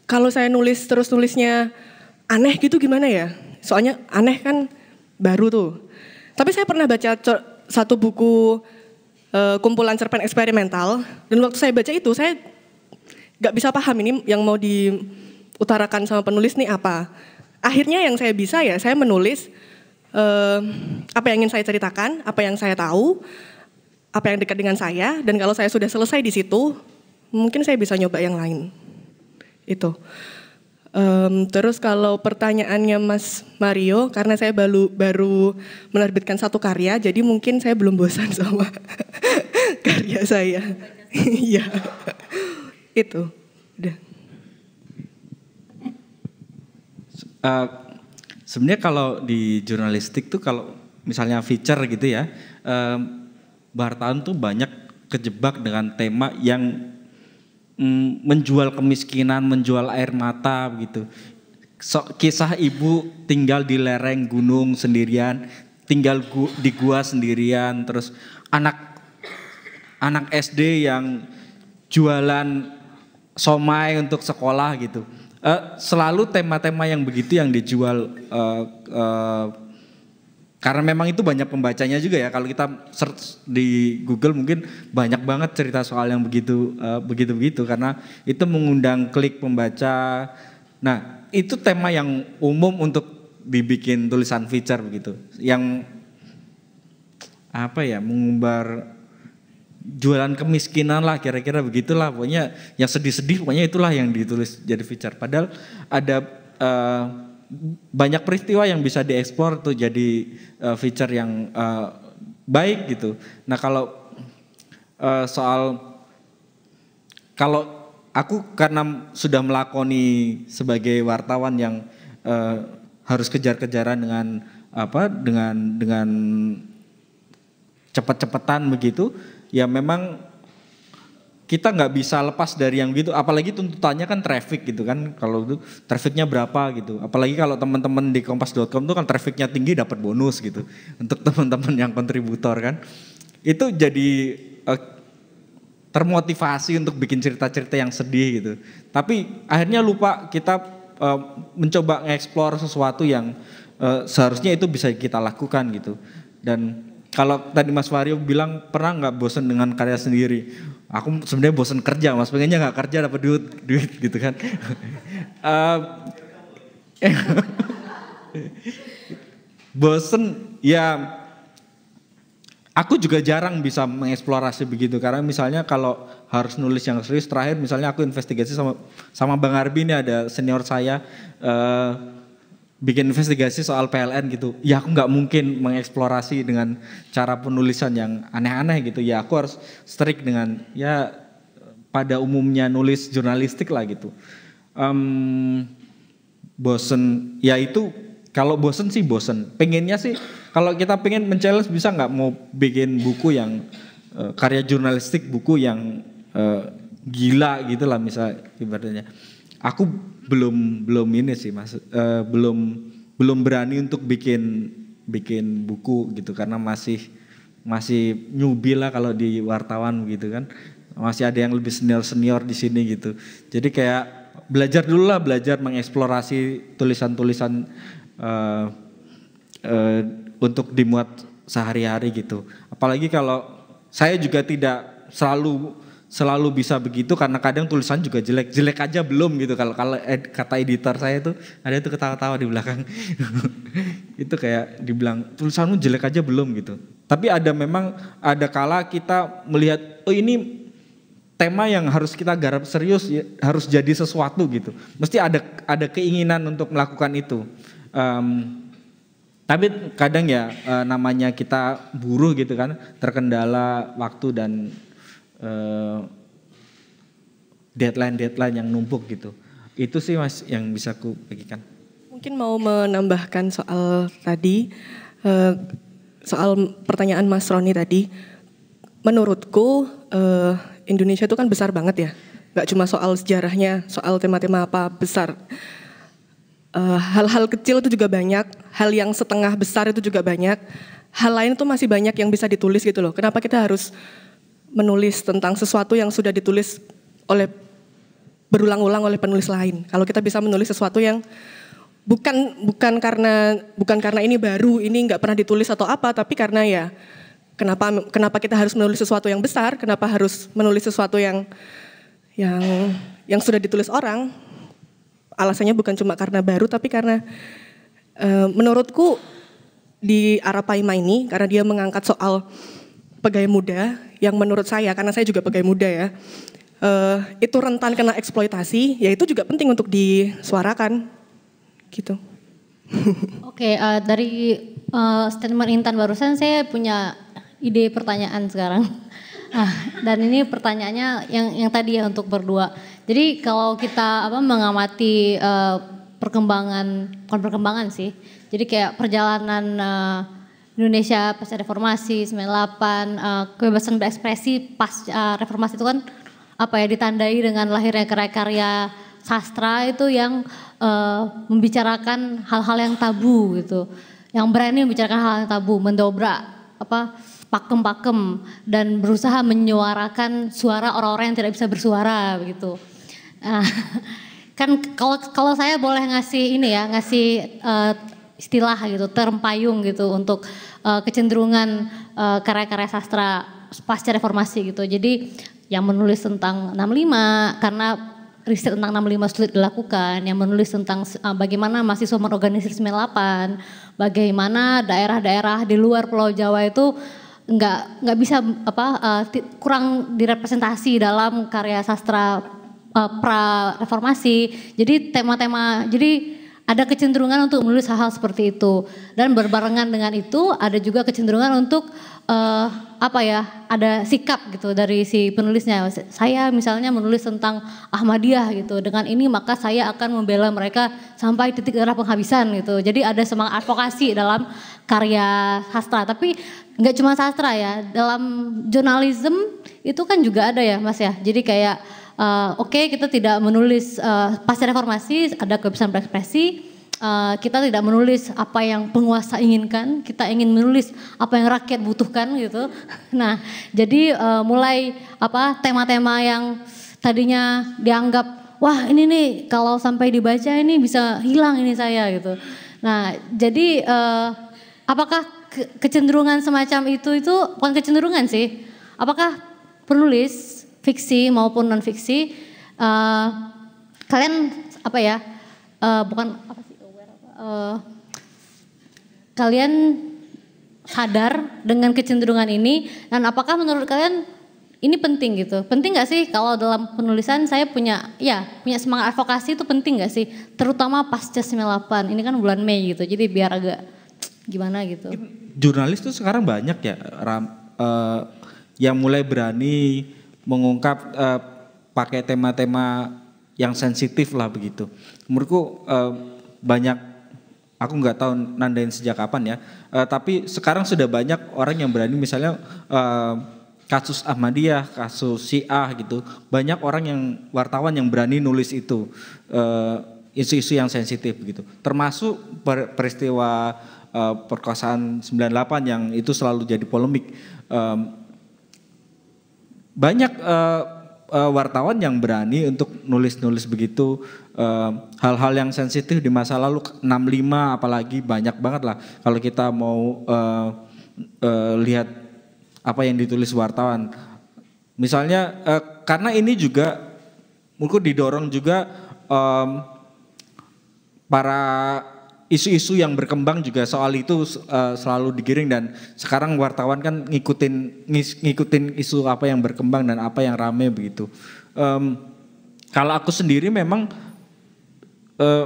kalau saya nulis terus nulisnya aneh gitu gimana ya? Soalnya aneh kan baru tuh. Tapi saya pernah baca satu buku e, kumpulan cerpen eksperimental dan waktu saya baca itu saya nggak bisa paham ini yang mau diutarakan sama penulis nih apa. Akhirnya yang saya bisa ya saya menulis apa yang ingin saya ceritakan, apa yang saya tahu, apa yang dekat dengan saya, dan kalau saya sudah selesai di situ, mungkin saya bisa nyoba yang lain. Itu. Um, terus kalau pertanyaannya Mas Mario, karena saya baru baru menerbitkan satu karya, jadi mungkin saya belum bosan sama karya saya. Iya, itu. Udah. Uh, Sebenarnya kalau di jurnalistik tuh kalau misalnya feature gitu ya, wartawan tuh banyak kejebak dengan tema yang mm, menjual kemiskinan, menjual air mata gitu. So, kisah ibu tinggal di lereng gunung sendirian, tinggal gu, di gua sendirian, terus anak anak SD yang jualan somai untuk sekolah gitu uh, selalu tema-tema yang begitu yang dijual uh, uh, karena memang itu banyak pembacanya juga ya kalau kita search di Google mungkin banyak banget cerita soal yang begitu uh, begitu begitu karena itu mengundang klik pembaca nah itu tema yang umum untuk dibikin tulisan feature begitu yang apa ya mengumbar jualan kemiskinan lah kira-kira begitulah pokoknya yang sedih-sedih pokoknya itulah yang ditulis jadi feature padahal ada uh, banyak peristiwa yang bisa diekspor tuh jadi uh, feature yang uh, baik gitu nah kalau uh, soal kalau aku karena sudah melakoni sebagai wartawan yang uh, harus kejar-kejaran dengan apa dengan dengan cepat-cepatan begitu ya memang kita nggak bisa lepas dari yang gitu apalagi tuntutannya kan traffic gitu kan kalau itu trafficnya berapa gitu apalagi kalau teman-teman di kompas.com tuh kan trafficnya tinggi dapat bonus gitu untuk teman-teman yang kontributor kan itu jadi eh, termotivasi untuk bikin cerita-cerita yang sedih gitu tapi akhirnya lupa kita eh, mencoba ngeksplor sesuatu yang eh, seharusnya itu bisa kita lakukan gitu dan kalau tadi Mas Wario bilang pernah nggak bosen dengan karya sendiri? Aku sebenarnya bosen kerja, Mas pengennya nggak kerja dapat duit, duit gitu kan? uh, bosen ya aku juga jarang bisa mengeksplorasi begitu karena misalnya kalau harus nulis yang serius terakhir misalnya aku investigasi sama sama Bang Arbi ini ada senior saya uh, bikin investigasi soal PLN gitu. Ya aku nggak mungkin mengeksplorasi dengan cara penulisan yang aneh-aneh gitu. Ya aku harus strik dengan ya pada umumnya nulis jurnalistik lah gitu. Um, bosen, ya itu kalau bosen sih bosen. Pengennya sih kalau kita pengen men bisa nggak mau bikin buku yang uh, karya jurnalistik buku yang uh, gila gitu lah misalnya ibaratnya. Aku belum belum ini sih mas uh, belum belum berani untuk bikin bikin buku gitu karena masih masih nyubi lah kalau di wartawan gitu kan masih ada yang lebih senior senior di sini gitu jadi kayak belajar dulu lah belajar mengeksplorasi tulisan-tulisan uh, uh, untuk dimuat sehari-hari gitu apalagi kalau saya juga tidak selalu selalu bisa begitu karena kadang tulisan juga jelek jelek aja belum gitu kalau kalau ed, kata editor saya itu ada itu ketawa-tawa di belakang itu kayak dibilang tulisanmu jelek aja belum gitu tapi ada memang ada kala kita melihat oh ini tema yang harus kita garap serius ya, harus jadi sesuatu gitu mesti ada ada keinginan untuk melakukan itu um, tapi kadang ya eh, namanya kita buruh gitu kan terkendala waktu dan Eh, deadline-deadline yang numpuk gitu. Itu sih mas yang bisa aku bagikan. Mungkin mau menambahkan soal tadi, eh, soal pertanyaan Mas Roni tadi. Menurutku eh, Indonesia itu kan besar banget ya. Gak cuma soal sejarahnya, soal tema-tema apa besar. Hal-hal hal -hal kecil itu juga banyak, hal yang setengah besar itu juga banyak. Hal lain itu masih banyak yang bisa ditulis gitu loh. Kenapa kita harus menulis tentang sesuatu yang sudah ditulis oleh berulang-ulang oleh penulis lain. Kalau kita bisa menulis sesuatu yang bukan bukan karena bukan karena ini baru, ini nggak pernah ditulis atau apa, tapi karena ya kenapa kenapa kita harus menulis sesuatu yang besar, kenapa harus menulis sesuatu yang yang yang sudah ditulis orang. Alasannya bukan cuma karena baru, tapi karena e, menurutku di Arapaima ini karena dia mengangkat soal pegawai muda yang menurut saya karena saya juga pegawai muda ya uh, itu rentan kena eksploitasi ya itu juga penting untuk disuarakan gitu oke okay, uh, eh, dari uh, statement Intan barusan saya punya ide pertanyaan sekarang ah, dan ini pertanyaannya yang yang tadi ya untuk berdua jadi kalau kita apa mengamati uh, perkembangan bukan perkembangan sih jadi kayak perjalanan uh, Indonesia pas ada reformasi 98 uh, eh, kebebasan berekspresi pas uh, reformasi itu kan apa ya ditandai dengan lahirnya karya-karya sastra itu yang uh, membicarakan hal-hal yang tabu gitu yang berani membicarakan hal, -hal yang tabu mendobrak apa pakem-pakem dan berusaha menyuarakan suara orang-orang yang tidak bisa bersuara gitu uh, kan kalau kalau saya boleh ngasih ini ya ngasih uh, istilah gitu, term payung gitu untuk uh, kecenderungan uh, karya-karya sastra pasca reformasi gitu. Jadi yang menulis tentang 65 karena riset tentang 65 sulit dilakukan, yang menulis tentang uh, bagaimana mahasiswa mengorganisir 98, bagaimana daerah-daerah di luar Pulau Jawa itu nggak nggak bisa apa uh, kurang direpresentasi dalam karya sastra uh, pra reformasi. Jadi tema-tema jadi ada kecenderungan untuk menulis hal-hal seperti itu dan berbarengan dengan itu ada juga kecenderungan untuk uh, apa ya ada sikap gitu dari si penulisnya saya misalnya menulis tentang Ahmadiyah gitu dengan ini maka saya akan membela mereka sampai titik darah penghabisan gitu jadi ada semangat advokasi dalam karya sastra tapi nggak cuma sastra ya dalam jurnalisme itu kan juga ada ya mas ya jadi kayak Eh, oke okay, kita tidak menulis uh, eh, pasca reformasi ada kebebasan berekspresi. Uh, eh, kita tidak menulis apa yang penguasa inginkan, kita ingin menulis apa yang rakyat butuhkan gitu. Nah, jadi uh, mulai apa tema-tema yang tadinya dianggap wah ini nih kalau sampai dibaca ini bisa hilang ini saya gitu. Nah, jadi uh, apakah kecenderungan semacam itu itu bukan kecenderungan sih? Apakah penulis fiksi maupun non fiksi uh, eh, kalian apa ya uh, bukan apa sih aware apa, uh, kalian sadar dengan kecenderungan ini dan apakah menurut kalian ini penting gitu penting nggak sih kalau dalam penulisan saya punya ya punya semangat advokasi itu penting nggak sih terutama pasca 98 ini kan bulan Mei gitu jadi biar agak gimana gitu jurnalis tuh sekarang banyak ya ram, uh, yang mulai berani mengungkap uh, pakai tema-tema yang sensitif lah begitu. Menurutku uh, banyak aku nggak tahu nandain sejak kapan ya, uh, tapi sekarang sudah banyak orang yang berani misalnya uh, kasus Ahmadiyah, kasus Syiah gitu, banyak orang yang wartawan yang berani nulis itu isu-isu yang sensitif begitu. termasuk per peristiwa uh, perkosaan 98 yang itu selalu jadi polemik. Um, banyak uh, uh, wartawan yang berani untuk nulis-nulis begitu eh, hal-hal uh, yang sensitif di masa lalu 65 apalagi banyak banget lah kalau kita mau uh, uh, lihat apa yang ditulis wartawan misalnya uh, karena ini juga mungkin didorong juga um, para isu-isu yang berkembang juga soal itu uh, selalu digiring dan sekarang wartawan kan ngikutin ngikutin isu apa yang berkembang dan apa yang rame begitu. Um, kalau aku sendiri memang uh,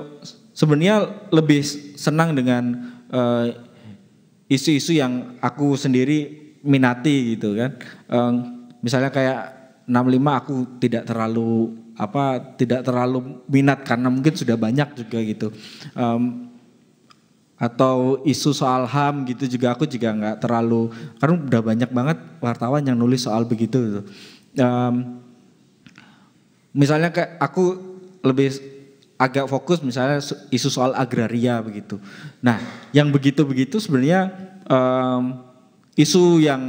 sebenarnya lebih senang dengan e, isu-isu uh, yang aku sendiri minati gitu kan. Um, misalnya kayak 65 aku tidak terlalu apa tidak terlalu minat karena mungkin sudah banyak juga gitu. Um, atau isu soal ham gitu juga aku juga nggak terlalu karena udah banyak banget wartawan yang nulis soal begitu um, misalnya kayak aku lebih agak fokus misalnya isu soal agraria begitu nah yang begitu begitu sebenarnya um, isu yang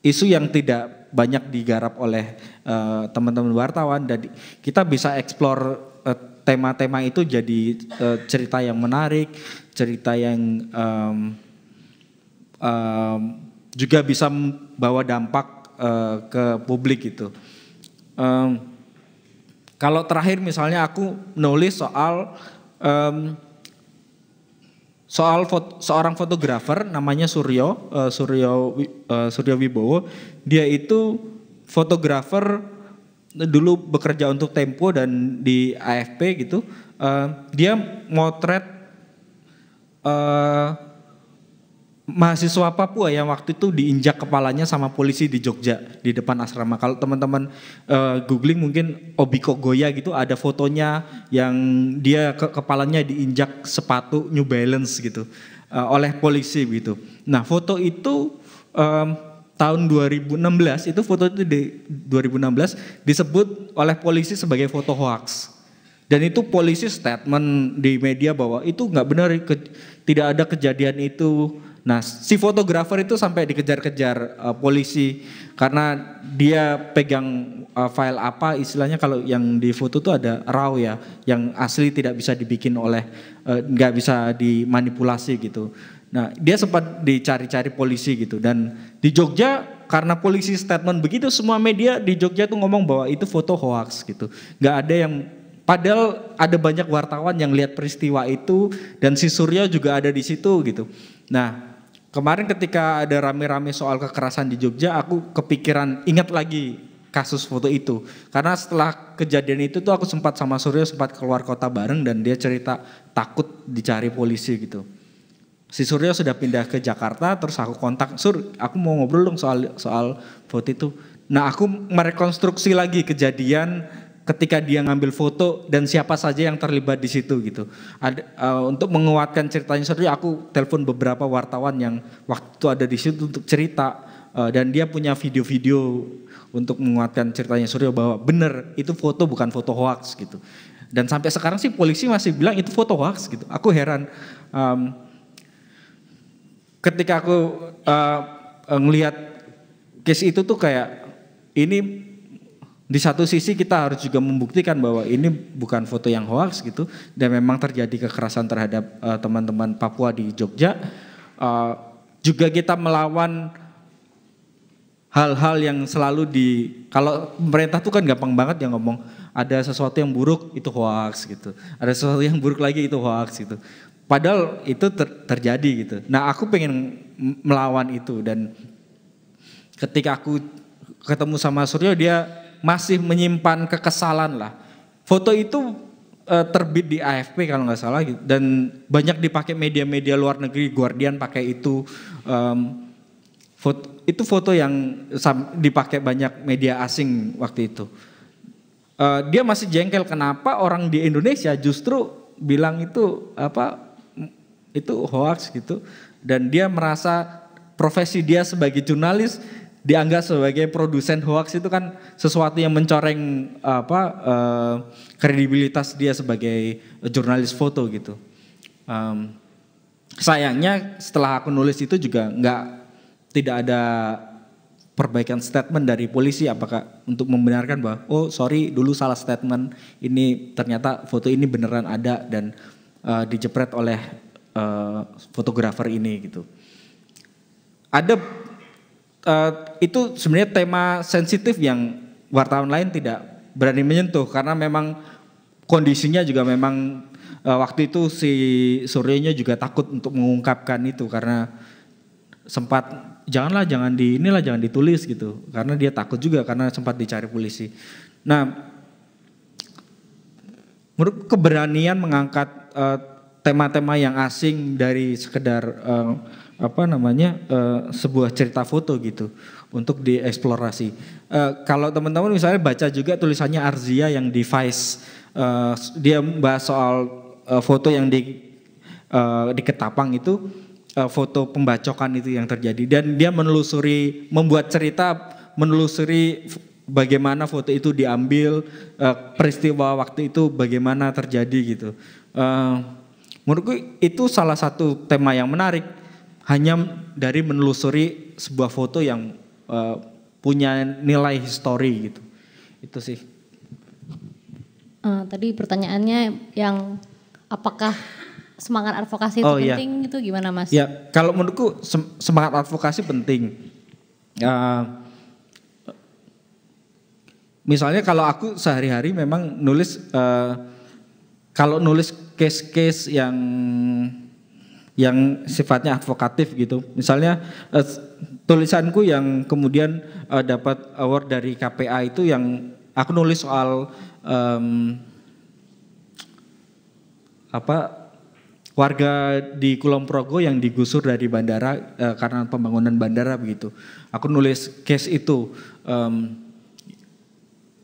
isu yang tidak banyak digarap oleh uh, teman-teman wartawan dan kita bisa eksplor eh, tema-tema itu jadi eh, cerita yang menarik cerita yang um, um, juga bisa membawa dampak uh, ke publik gitu. Um, kalau terakhir misalnya aku nulis soal um, soal foto, seorang fotografer namanya Suryo uh, Suryo uh, Suryo Wibowo dia itu fotografer dulu bekerja untuk Tempo dan di AFP gitu uh, dia motret uh, mahasiswa Papua yang waktu itu diinjak kepalanya sama polisi di Jogja di depan asrama. Kalau teman-teman uh, googling mungkin Obiko Goya gitu ada fotonya yang dia ke kepalanya diinjak sepatu New Balance gitu uh, oleh polisi gitu. Nah, foto itu um, tahun 2016 itu foto itu di 2016 disebut oleh polisi sebagai foto hoax dan itu polisi statement di media bahwa itu nggak benar, ke, tidak ada kejadian itu. Nah, si fotografer itu sampai dikejar-kejar uh, polisi karena dia pegang uh, file apa istilahnya kalau yang di foto tuh ada raw ya, yang asli tidak bisa dibikin oleh eh, nggak uh, bisa dimanipulasi gitu. Nah, dia sempat dicari-cari polisi gitu dan di Jogja karena polisi statement begitu semua media di Jogja tuh ngomong bahwa itu foto hoax gitu. nggak ada yang Padahal ada banyak wartawan yang lihat peristiwa itu dan si Surya juga ada di situ gitu. Nah, kemarin ketika ada rame-rame soal kekerasan di Jogja, aku kepikiran ingat lagi kasus foto itu. Karena setelah kejadian itu tuh aku sempat sama Surya sempat keluar kota bareng dan dia cerita takut dicari polisi gitu. Si Surya sudah pindah ke Jakarta, terus aku kontak Sur, aku mau ngobrol dong soal soal foto itu. Nah aku merekonstruksi lagi kejadian ketika dia ngambil foto dan siapa saja yang terlibat di situ gitu. Ad, uh, eh, untuk menguatkan ceritanya sendiri aku telepon beberapa wartawan yang waktu itu ada di situ untuk cerita uh, dan dia punya video-video untuk menguatkan ceritanya Suryo bahwa benar itu foto bukan foto hoax gitu. Dan sampai sekarang sih polisi masih bilang itu foto hoax gitu. Aku heran um, ketika aku uh, ngelihat case itu tuh kayak ini di satu sisi kita harus juga membuktikan bahwa ini bukan foto yang hoax gitu dan memang terjadi kekerasan terhadap eh, teman-teman uh, Papua di Jogja. Uh, juga kita melawan hal-hal yang selalu di kalau pemerintah tuh kan gampang banget yang ngomong ada sesuatu yang buruk itu hoax gitu. Ada sesuatu yang buruk lagi itu hoax gitu. Padahal itu ter, terjadi gitu. Nah, aku pengen melawan itu dan ketika aku ketemu sama Suryo dia masih menyimpan kekesalan lah. Foto itu uh, terbit di AFP kalau nggak salah gitu. dan banyak dipakai media-media luar negeri Guardian pakai itu um, foto itu foto yang dipakai banyak media asing waktu itu uh, dia masih jengkel kenapa orang di Indonesia justru bilang itu apa itu hoax gitu dan dia merasa profesi dia sebagai jurnalis dianggap sebagai produsen hoax itu kan sesuatu yang mencoreng apa uh, kredibilitas dia sebagai jurnalis foto gitu. Um, sayangnya setelah aku nulis itu juga nggak tidak ada perbaikan statement dari polisi apakah untuk membenarkan bahwa oh sorry dulu salah statement ini ternyata foto ini beneran ada dan uh, dijepret oleh eh, fotografer uh, ini gitu. Ada uh, itu sebenarnya tema sensitif yang wartawan lain tidak berani menyentuh karena memang kondisinya juga memang uh, waktu itu si Suryanya juga takut untuk mengungkapkan itu karena sempat janganlah jangan di inilah jangan ditulis gitu karena dia takut juga karena sempat dicari polisi. Nah, menurut keberanian mengangkat eh, tema-tema uh, yang asing dari sekedar uh, apa namanya uh, sebuah cerita foto gitu untuk dieksplorasi. Uh, kalau teman-teman misalnya baca juga tulisannya Arzia yang di Vice, uh, eh, dia membahas soal uh, foto yang di uh, di Ketapang itu uh, foto pembacokan itu yang terjadi dan dia menelusuri membuat cerita menelusuri bagaimana foto itu diambil uh, peristiwa waktu itu bagaimana terjadi gitu. Uh, menurutku itu salah satu tema yang menarik hanya dari menelusuri sebuah foto yang uh, punya nilai histori gitu. Itu sih. Uh, tadi pertanyaannya yang apakah semangat advokasi itu oh, iya. penting iya. itu gimana mas? Ya kalau menurutku semangat advokasi penting. Uh, misalnya kalau aku sehari-hari memang nulis uh, kalau nulis case-case yang yang sifatnya advokatif gitu. Misalnya uh, tulisanku yang kemudian uh, dapat award dari KPA itu yang aku nulis soal um, apa warga di Kulon Progo yang digusur dari bandara uh, karena pembangunan bandara begitu. Aku nulis case itu um,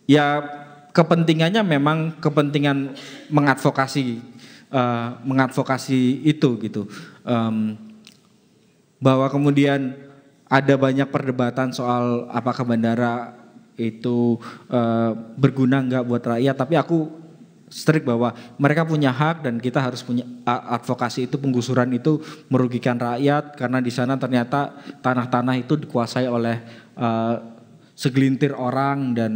ya kepentingannya memang kepentingan mengadvokasi Eh, mengadvokasi itu gitu. Um, bahwa kemudian ada banyak perdebatan soal apakah bandara itu uh, berguna nggak buat rakyat, tapi aku strik bahwa mereka punya hak dan kita harus punya advokasi itu penggusuran itu merugikan rakyat karena di sana ternyata tanah-tanah itu dikuasai oleh uh, segelintir orang dan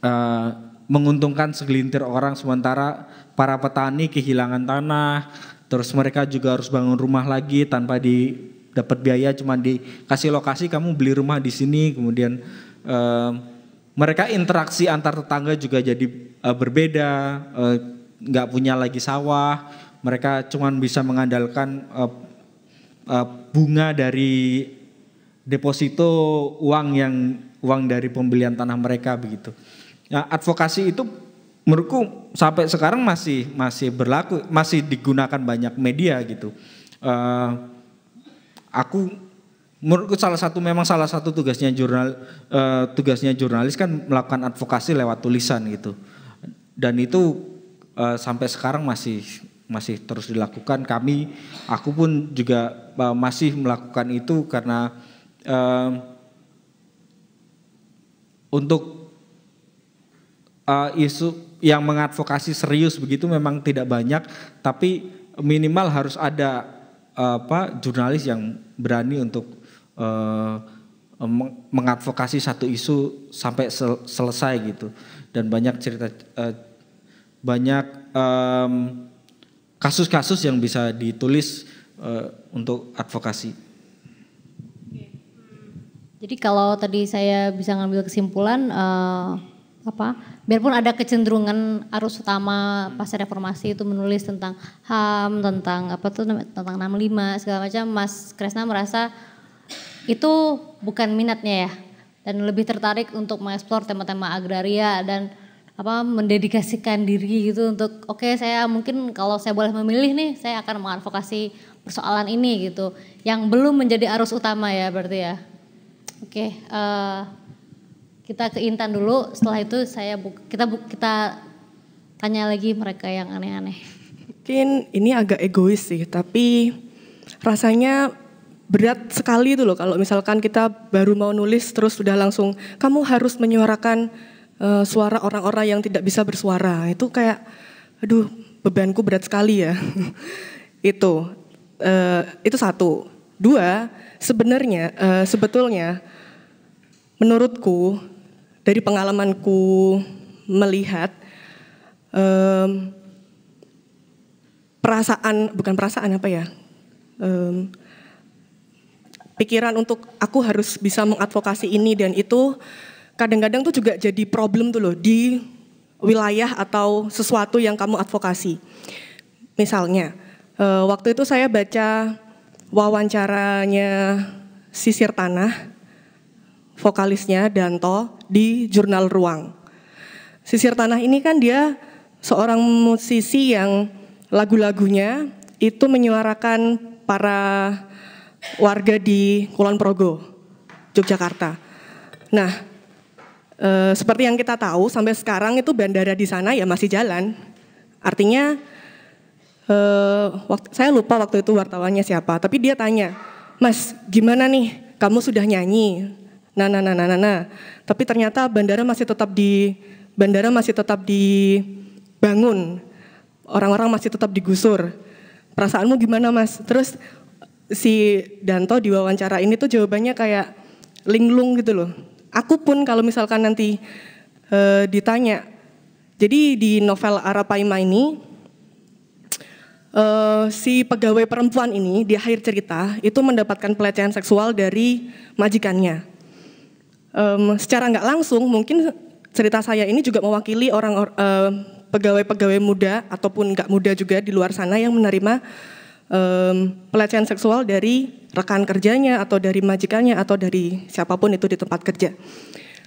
uh, menguntungkan segelintir orang sementara para petani kehilangan tanah, terus mereka juga harus bangun rumah lagi tanpa di dapat biaya cuma dikasih lokasi kamu beli rumah di sini kemudian eh, mereka interaksi antar tetangga juga jadi eh, berbeda eh, nggak punya lagi sawah mereka cuma bisa mengandalkan bunga dari deposito uang yang uang dari pembelian tanah mereka begitu Ya, advokasi itu menurutku sampai sekarang masih masih berlaku, masih digunakan banyak media gitu. Uh, aku menurutku salah satu memang salah satu tugasnya jurnal uh, tugasnya jurnalis kan melakukan advokasi lewat tulisan gitu. Dan itu uh, sampai sekarang masih masih terus dilakukan. Kami aku pun juga uh, masih melakukan itu karena uh, untuk uh, isu yang mengadvokasi serius begitu memang tidak banyak, tapi minimal harus ada uh, apa jurnalis yang berani untuk uh, meng mengadvokasi satu isu sampai sel selesai gitu. Dan banyak cerita uh, banyak kasus-kasus um, yang bisa ditulis uh, untuk advokasi. Hmm. Jadi kalau tadi saya bisa ngambil kesimpulan uh, apa biarpun ada kecenderungan arus utama pasca reformasi itu menulis tentang HAM tentang apa tuh tentang 65 segala macam Mas Kresna merasa itu bukan minatnya ya dan lebih tertarik untuk mengeksplor tema-tema agraria dan apa mendedikasikan diri gitu untuk oke okay, saya mungkin kalau saya boleh memilih nih saya akan mengadvokasi persoalan ini gitu yang belum menjadi arus utama ya berarti ya oke okay, uh, eh, kita ke Intan dulu setelah itu saya buka, kita buka, kita tanya lagi mereka yang aneh-aneh mungkin ini agak egois sih tapi rasanya berat sekali itu loh kalau misalkan kita baru mau nulis terus sudah langsung kamu harus menyuarakan uh, suara orang-orang yang tidak bisa bersuara itu kayak aduh bebanku berat sekali ya itu uh, itu satu dua sebenarnya uh, sebetulnya menurutku dari pengalamanku melihat um, perasaan bukan perasaan apa ya um, pikiran untuk aku harus bisa mengadvokasi ini dan itu kadang-kadang tuh juga jadi problem tuh loh di wilayah atau sesuatu yang kamu advokasi misalnya uh, waktu itu saya baca wawancaranya sisir tanah vokalisnya Danto di jurnal Ruang. Sisir Tanah ini kan dia seorang musisi yang lagu-lagunya itu menyuarakan para warga di Kulon Progo, Yogyakarta. Nah, e, seperti yang kita tahu sampai sekarang itu bandara di sana ya masih jalan. Artinya e, eh, waktu, saya lupa waktu itu wartawannya siapa, tapi dia tanya, "Mas, gimana nih? Kamu sudah nyanyi Nah, nah, nah, nah, nah, nah. Tapi ternyata bandara masih tetap di bandara masih tetap dibangun. Orang-orang masih tetap digusur. Perasaanmu gimana, Mas? Terus si Danto di wawancara ini tuh jawabannya kayak linglung gitu loh. Aku pun kalau misalkan nanti uh, ditanya, jadi di novel Arapaima ini Uh, si pegawai perempuan ini di akhir cerita itu mendapatkan pelecehan seksual dari majikannya um, secara nggak langsung mungkin cerita saya ini juga mewakili orang pegawai-pegawai muda ataupun nggak muda juga di luar sana yang menerima um, pelecehan seksual dari rekan kerjanya atau dari majikannya atau dari siapapun itu di tempat kerja.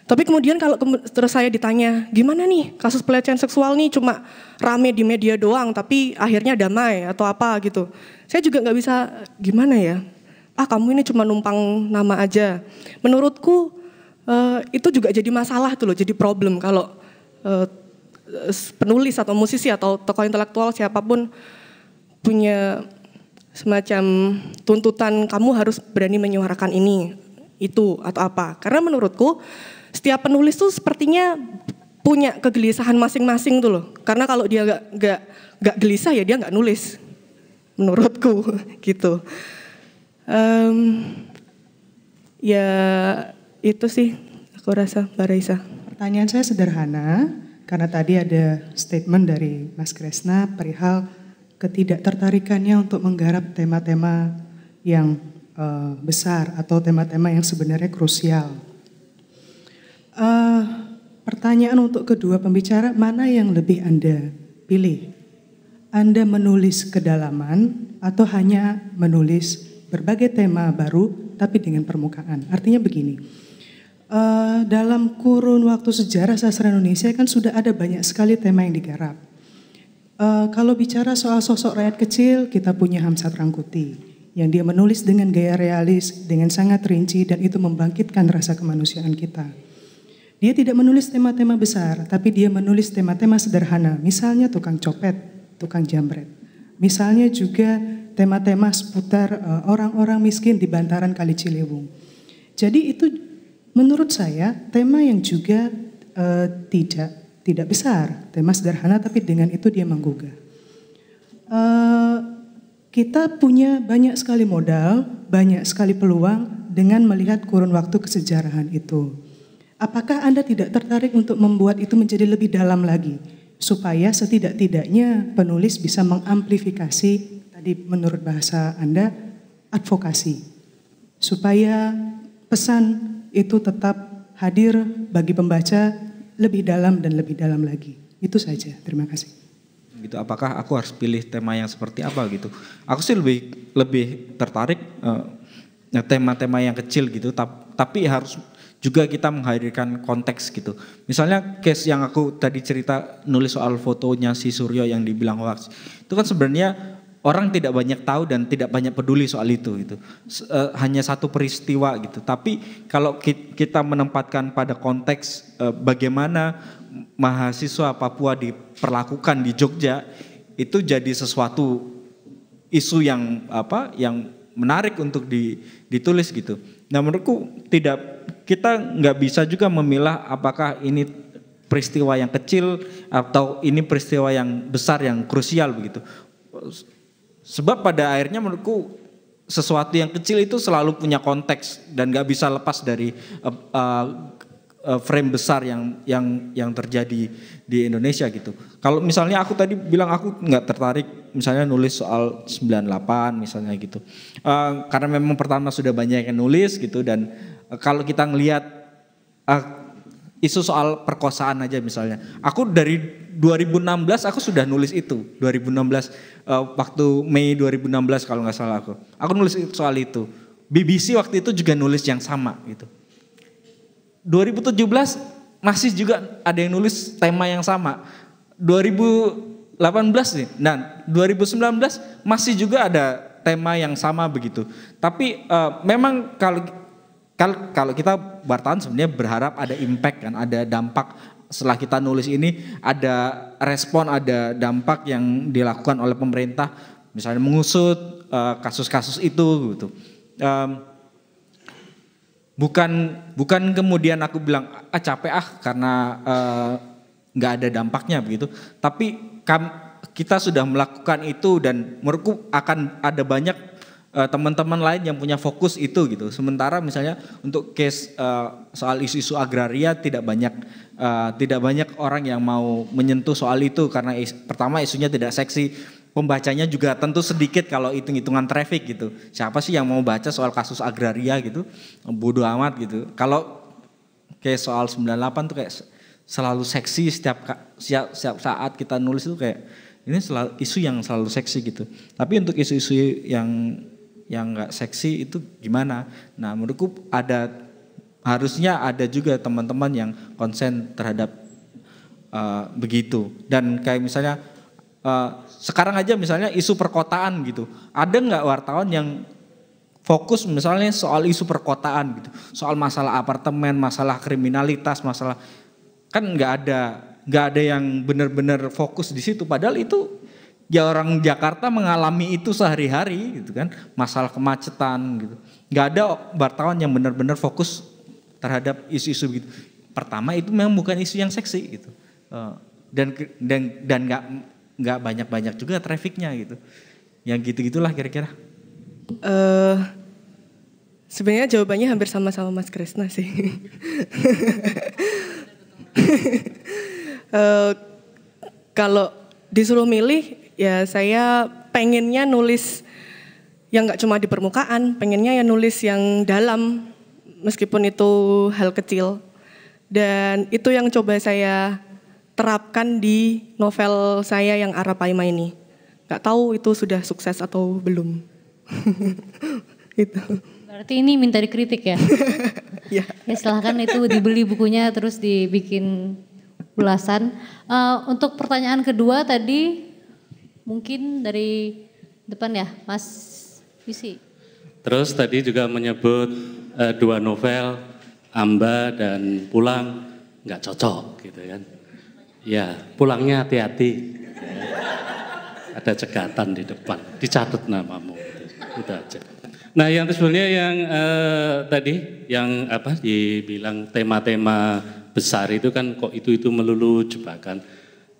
Tapi kemudian kalau terus saya ditanya, gimana nih kasus pelecehan seksual nih cuma rame di media doang tapi akhirnya damai atau apa gitu. Saya juga nggak bisa gimana ya. Ah kamu ini cuma numpang nama aja. Menurutku Eh, itu juga jadi masalah tuh loh, jadi problem kalau uh, penulis atau musisi atau tokoh intelektual siapapun punya semacam tuntutan kamu harus berani menyuarakan ini itu atau apa. Karena menurutku setiap penulis tuh sepertinya punya kegelisahan masing-masing tuh loh. Karena kalau dia gak, gak, gak gelisah ya dia gak nulis. Menurutku gitu. Um, ya itu sih aku rasa Mbak Raisa. Pertanyaan saya sederhana karena tadi ada statement dari Mas Kresna perihal ketidaktertarikannya untuk menggarap tema-tema yang uh, besar atau tema-tema yang sebenarnya krusial. Uh, pertanyaan untuk kedua pembicara, mana yang lebih Anda pilih? Anda menulis kedalaman atau hanya menulis berbagai tema baru tapi dengan permukaan? Artinya begini, Eh, dalam kurun waktu sejarah sastra Indonesia kan sudah ada banyak sekali tema yang digarap. Uh, kalau bicara soal sosok rakyat kecil, kita punya Hamsat Rangkuti yang dia menulis dengan gaya realis, dengan sangat rinci dan itu membangkitkan rasa kemanusiaan kita. Dia tidak menulis tema-tema besar, tapi dia menulis tema-tema sederhana, misalnya tukang copet, tukang jambret. Misalnya juga tema-tema seputar eh, orang-orang miskin di bantaran Kali Ciliwung. Jadi itu Menurut saya tema yang juga uh, tidak tidak besar, tema sederhana tapi dengan itu dia menggugah. Uh, kita punya banyak sekali modal, banyak sekali peluang dengan melihat kurun waktu kesejarahan itu. Apakah Anda tidak tertarik untuk membuat itu menjadi lebih dalam lagi? Supaya setidak-tidaknya penulis bisa mengamplifikasi, tadi menurut bahasa Anda, advokasi. Supaya pesan itu tetap hadir bagi pembaca lebih dalam dan lebih dalam lagi. Itu saja. Terima kasih. Gitu. Apakah aku harus pilih tema yang seperti apa gitu? Aku sih lebih lebih tertarik eh, ya, tema-tema uh, yang kecil gitu, tap, tapi harus juga kita menghadirkan konteks gitu. Misalnya case yang aku tadi cerita nulis soal fotonya si Suryo yang dibilang hoax. Itu kan sebenarnya orang tidak banyak tahu dan tidak banyak peduli soal itu itu e, hanya satu peristiwa gitu tapi kalau kita menempatkan pada konteks e, bagaimana mahasiswa Papua diperlakukan di Jogja itu jadi sesuatu isu yang apa yang menarik untuk ditulis gitu nah menurutku tidak kita nggak bisa juga memilah apakah ini peristiwa yang kecil atau ini peristiwa yang besar yang krusial begitu Sebab pada akhirnya menurutku sesuatu yang kecil itu selalu punya konteks dan gak bisa lepas dari uh, uh, frame besar yang yang yang terjadi di Indonesia gitu. Kalau misalnya aku tadi bilang aku nggak tertarik misalnya nulis soal 98 misalnya gitu. Uh, karena memang pertama sudah banyak yang nulis gitu dan uh, kalau kita ngelihat uh, isu soal perkosaan aja misalnya. Aku dari 2016 aku sudah nulis itu. 2016 uh, eh, waktu Mei 2016 kalau nggak salah aku. Aku nulis soal itu. BBC waktu itu juga nulis yang sama gitu. 2017 masih juga ada yang nulis tema yang sama. 2018 nih. Nah, 2019 masih juga ada tema yang sama begitu. Tapi uh, memang kalau kan kalau kita wartawan sebenarnya berharap ada impact kan, ada dampak setelah kita nulis ini ada respon, ada dampak yang dilakukan oleh pemerintah, misalnya mengusut eh, kasus-kasus uh, itu gitu. Um, bukan bukan kemudian aku bilang ah capek ah karena eh, nggak uh, ada dampaknya begitu, tapi kam, kita sudah melakukan itu dan menurutku akan ada banyak Eh, teman-teman lain yang punya fokus itu gitu. Sementara misalnya untuk case eh, soal isu-isu agraria tidak banyak eh, tidak banyak orang yang mau menyentuh soal itu karena is, pertama isunya tidak seksi, pembacanya juga tentu sedikit kalau hitung-hitungan traffic gitu. Siapa sih yang mau baca soal kasus agraria gitu? Bodoh amat gitu. Kalau case soal 98 tuh kayak selalu seksi setiap setiap, setiap saat kita nulis itu kayak ini selalu, isu yang selalu seksi gitu. Tapi untuk isu-isu yang yang nggak seksi itu gimana? Nah menurutku ada harusnya ada juga teman-teman yang konsen terhadap uh, begitu dan kayak misalnya uh, sekarang aja misalnya isu perkotaan gitu ada nggak wartawan yang fokus misalnya soal isu perkotaan gitu soal masalah apartemen masalah kriminalitas masalah kan nggak ada nggak ada yang benar-benar fokus di situ padahal itu ya orang Jakarta mengalami itu sehari-hari gitu kan masalah kemacetan gitu nggak ada wartawan yang benar-benar fokus terhadap isu-isu gitu pertama itu memang bukan isu yang seksi gitu eh, dan dan dan nggak nggak banyak-banyak juga trafiknya, gitu yang gitu gitulah kira-kira uh, sebenarnya jawabannya hampir sama sama Mas Krisna sih uh, kalau disuruh milih ya saya pengennya nulis yang nggak cuma di permukaan, pengennya ya nulis yang dalam, meskipun itu hal kecil. Dan itu yang coba saya terapkan di novel saya yang Arapaima ini. Gak tahu itu sudah sukses atau belum. itu. Berarti ini minta dikritik ya? ya. ya silahkan itu dibeli bukunya terus dibikin ulasan. Uh, untuk pertanyaan kedua tadi Mungkin dari depan ya, Mas Yusi. Terus tadi juga menyebut uh, dua novel Amba dan Pulang nggak cocok gitu kan. Ya, pulangnya hati-hati. Ada cekatan di depan, dicatat namamu. Gitu, aja. Nah, yang sebenarnya yang uh, tadi yang apa dibilang tema-tema besar itu kan kok itu itu melulu jebakan.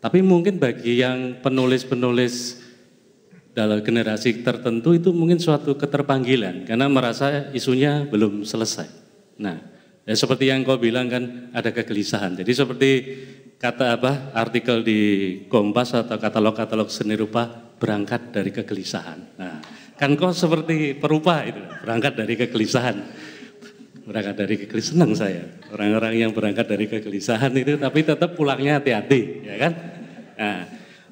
Tapi mungkin bagi yang penulis-penulis dalam generasi tertentu itu mungkin suatu keterpanggilan karena merasa isunya belum selesai. Nah, ya seperti yang kau bilang kan ada kegelisahan. Jadi seperti kata apa artikel di Kompas atau katalog-katalog seni rupa berangkat dari kegelisahan. Nah, kan kau seperti perupa itu berangkat dari kegelisahan berangkat dari kegelisahan saya. Orang-orang yang berangkat dari kegelisahan itu tapi tetap pulangnya hati-hati, ya kan? Nah,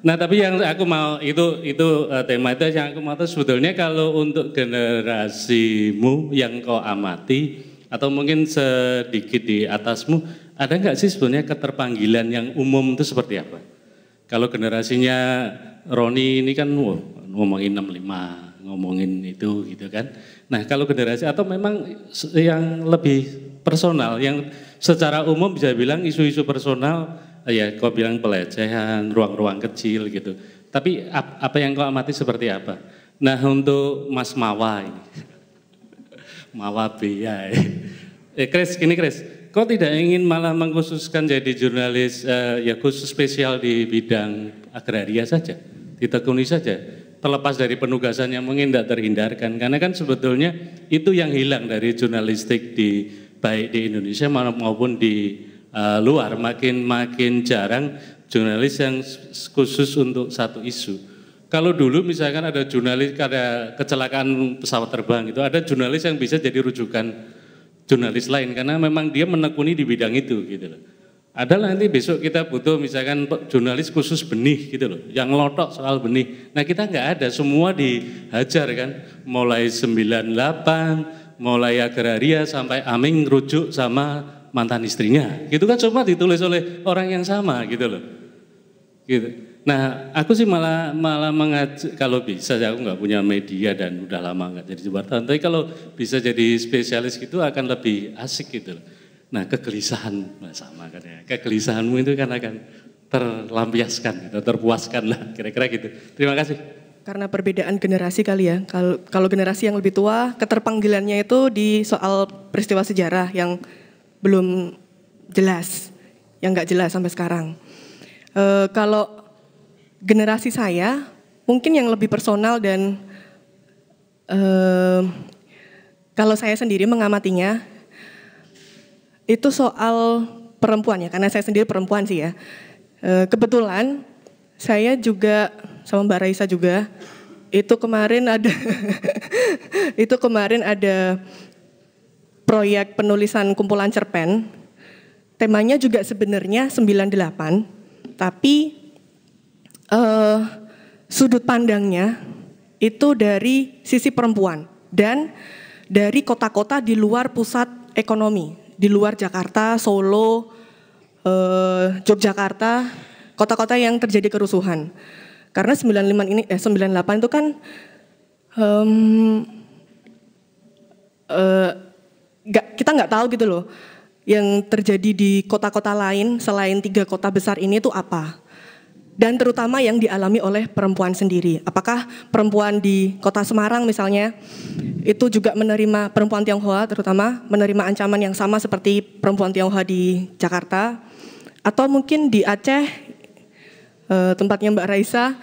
nah tapi yang aku mau itu itu uh, tema itu yang aku mau itu sebetulnya kalau untuk generasimu yang kau amati atau mungkin sedikit di atasmu ada nggak sih sebetulnya keterpanggilan yang umum itu seperti apa? Kalau generasinya Roni ini kan wow, ngomongin 65, ngomongin itu gitu kan Nah, kalau generasi atau memang yang lebih personal, yang secara umum bisa bilang isu-isu personal, eh, ya kau bilang pelecehan, ruang-ruang kecil gitu. Tapi apa yang kau amati seperti apa? Nah, untuk Mas Mawa ini, Mawa Bia. Ya. Eh, Chris, ini Chris, kau tidak ingin malah mengkhususkan jadi jurnalis eh, ya khusus spesial di bidang agraria saja, ditekuni saja terlepas dari penugasan yang mungkin tidak terhindarkan karena kan sebetulnya itu yang hilang dari jurnalistik di baik di Indonesia maupun di uh, luar makin makin jarang jurnalis yang khusus untuk satu isu. Kalau dulu misalkan ada jurnalis ada kecelakaan pesawat terbang itu ada jurnalis yang bisa jadi rujukan jurnalis lain karena memang dia menekuni di bidang itu gitu loh. Adalah nanti besok kita butuh misalkan jurnalis khusus benih gitu loh, yang lotok soal benih. Nah kita nggak ada, semua dihajar kan. Mulai 98, mulai agraria sampai Aming rujuk sama mantan istrinya. Gitu kan cuma ditulis oleh orang yang sama gitu loh. Gitu. Nah, aku sih malah malah mengajak kalau bisa aku nggak punya media dan udah lama nggak jadi wartawan. Tapi kalau bisa jadi spesialis gitu akan lebih asik gitu loh. Nah kegelisahan nah, sama kan ya. Kegelisahanmu itu kan akan terlampiaskan, atau gitu, terpuaskan lah kira-kira gitu. Terima kasih. Karena perbedaan generasi kali ya. Kalau kalau generasi yang lebih tua, keterpanggilannya itu di soal peristiwa sejarah yang belum jelas, yang nggak jelas sampai sekarang. E, kalau generasi saya, mungkin yang lebih personal dan e, kalau saya sendiri mengamatinya, itu soal perempuan ya, karena saya sendiri perempuan sih ya. E, kebetulan saya juga sama Mbak Raisa juga itu kemarin ada itu kemarin ada proyek penulisan kumpulan cerpen. Temanya juga sebenarnya 98, tapi uh, sudut pandangnya itu dari sisi perempuan dan dari kota-kota di luar pusat ekonomi di luar Jakarta, Solo, eh, Yogyakarta, kota-kota yang terjadi kerusuhan. Karena 95 ini eh 98 itu kan um, uh, eh, gak, kita nggak tahu gitu loh yang terjadi di kota-kota lain selain tiga kota besar ini itu apa dan terutama yang dialami oleh perempuan sendiri. Apakah perempuan di kota Semarang misalnya itu juga menerima perempuan Tionghoa terutama menerima ancaman yang sama seperti perempuan Tionghoa di Jakarta atau mungkin di Aceh eh, tempatnya Mbak Raisa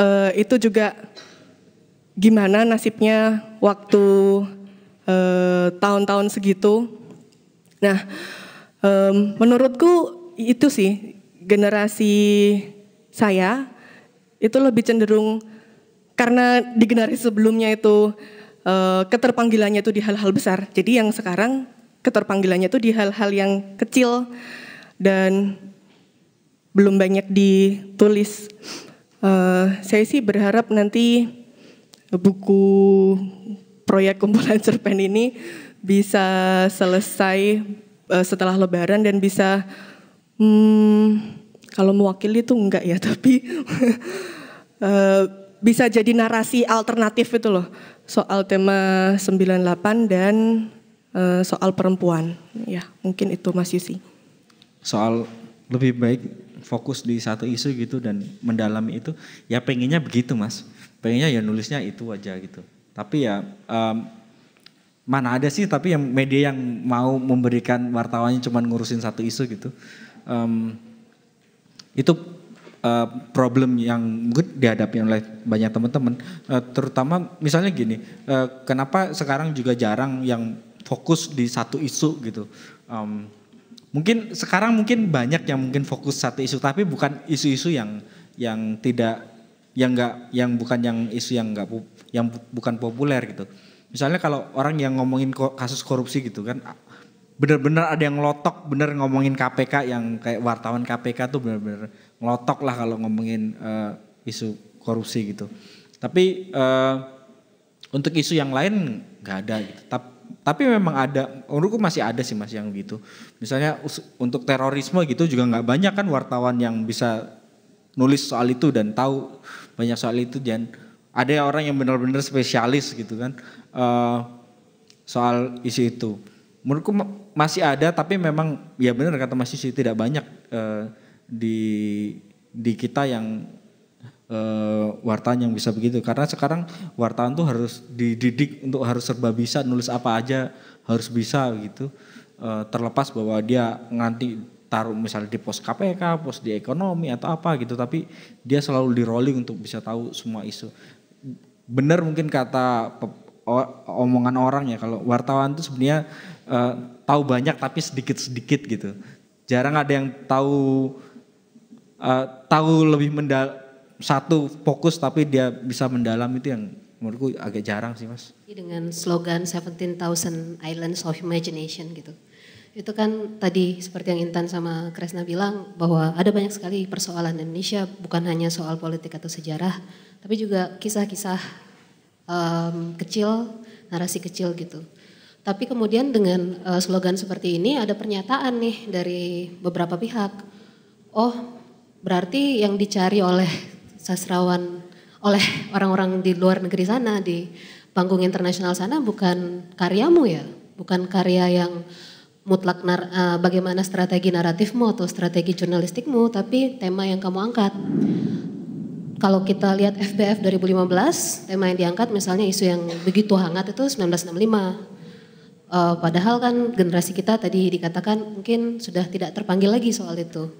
eh, itu juga gimana nasibnya waktu eh, tahun-tahun segitu. Nah, menurutku itu sih generasi saya itu lebih cenderung karena di generasi sebelumnya itu uh, keterpanggilannya itu di hal-hal besar. Jadi yang sekarang keterpanggilannya itu di hal-hal yang kecil dan belum banyak ditulis. Uh, saya sih berharap nanti buku proyek kumpulan cerpen ini bisa selesai uh, setelah Lebaran dan bisa hmm, kalau mewakili itu enggak ya, tapi uh, bisa jadi narasi alternatif itu loh soal tema 98 dan uh, soal perempuan. Ya, mungkin itu Mas Yusi. Soal lebih baik fokus di satu isu gitu dan mendalami itu, ya pengennya begitu Mas. Pengennya ya nulisnya itu aja gitu. Tapi ya um, mana ada sih tapi yang media yang mau memberikan wartawannya cuma ngurusin satu isu gitu. Um, itu uh, problem yang mungkin dihadapi oleh banyak teman-teman. Uh, terutama misalnya gini, uh, kenapa sekarang juga jarang yang fokus di satu isu gitu. Um, mungkin sekarang mungkin banyak yang mungkin fokus satu isu, tapi bukan isu-isu yang yang tidak yang enggak yang bukan yang isu yang enggak yang bukan populer gitu. Misalnya kalau orang yang ngomongin kasus korupsi gitu kan benar-benar ada yang lotok bener ngomongin KPK yang kayak wartawan KPK tuh benar-benar ngelotok lah kalau ngomongin uh, isu korupsi gitu. Tapi uh, untuk isu yang lain nggak ada gitu. Tapi, tapi memang ada, menurutku masih ada sih mas yang gitu. Misalnya untuk terorisme gitu juga nggak banyak kan wartawan yang bisa nulis soal itu dan tahu banyak soal itu dan ada orang yang benar-benar spesialis gitu kan uh, soal isu itu menurutku masih ada tapi memang ya benar kata Mas Yusi tidak banyak uh, di di kita yang uh, wartawan yang bisa begitu karena sekarang wartawan tuh harus dididik untuk harus serba bisa nulis apa aja harus bisa gitu uh, terlepas bahwa dia nanti taruh misalnya di pos KPK, pos di ekonomi atau apa gitu tapi dia selalu di rolling untuk bisa tahu semua isu. Benar mungkin kata omongan orang ya kalau wartawan tuh sebenarnya uh, tahu banyak tapi sedikit-sedikit gitu. Jarang ada yang tahu uh, tahu lebih mendal satu fokus tapi dia bisa mendalam itu yang menurutku agak jarang sih mas. Dengan slogan 17,000 Islands of Imagination gitu. Itu kan tadi seperti yang Intan sama Kresna bilang bahwa ada banyak sekali persoalan Indonesia bukan hanya soal politik atau sejarah tapi juga kisah-kisah um, kecil, narasi kecil gitu. Tapi kemudian dengan uh, slogan seperti ini ada pernyataan nih dari beberapa pihak. Oh, berarti yang dicari oleh sastrawan oleh orang-orang di luar negeri sana di panggung internasional sana bukan karyamu ya, bukan karya yang mutlak nar, uh, bagaimana strategi naratifmu atau strategi jurnalistikmu, tapi tema yang kamu angkat kalau kita lihat FBF 2015, tema yang diangkat misalnya isu yang begitu hangat itu 1965. Uh, eh, padahal kan generasi kita tadi dikatakan mungkin sudah tidak terpanggil lagi soal itu.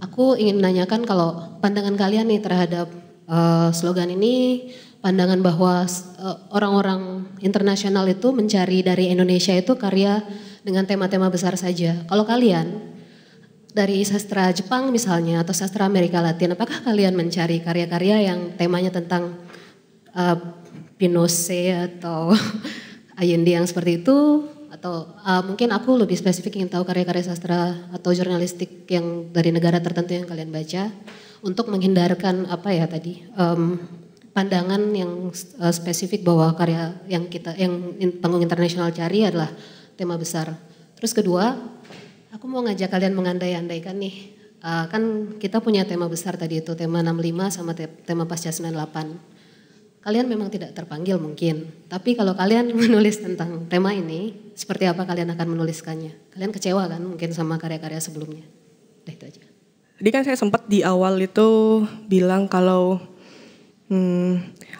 Aku ingin menanyakan kalau pandangan kalian nih terhadap uh, slogan ini, pandangan bahwa eh, orang-orang uh, internasional itu mencari dari Indonesia itu karya dengan tema-tema besar saja. Kalau kalian dari sastra Jepang misalnya atau sastra Amerika Latin, apakah kalian mencari karya-karya yang temanya tentang uh, Pinochet atau ayendi yang seperti itu? Atau uh, mungkin aku lebih spesifik ingin tahu karya-karya sastra atau jurnalistik yang dari negara tertentu yang kalian baca untuk menghindarkan apa ya tadi um, pandangan yang eh, spesifik bahwa karya yang kita yang panggung internasional cari adalah tema besar. Terus kedua, Aku mau ngajak kalian mengandai-andaikan nih. Uh, kan kita punya tema besar tadi itu, tema 65 sama te tema pasca 98. Kalian memang tidak terpanggil mungkin, tapi kalau kalian menulis tentang tema ini, seperti apa kalian akan menuliskannya? Kalian kecewa kan mungkin sama karya-karya sebelumnya? Udah itu aja. Tadi kan saya sempat di awal itu bilang kalau awal hmm,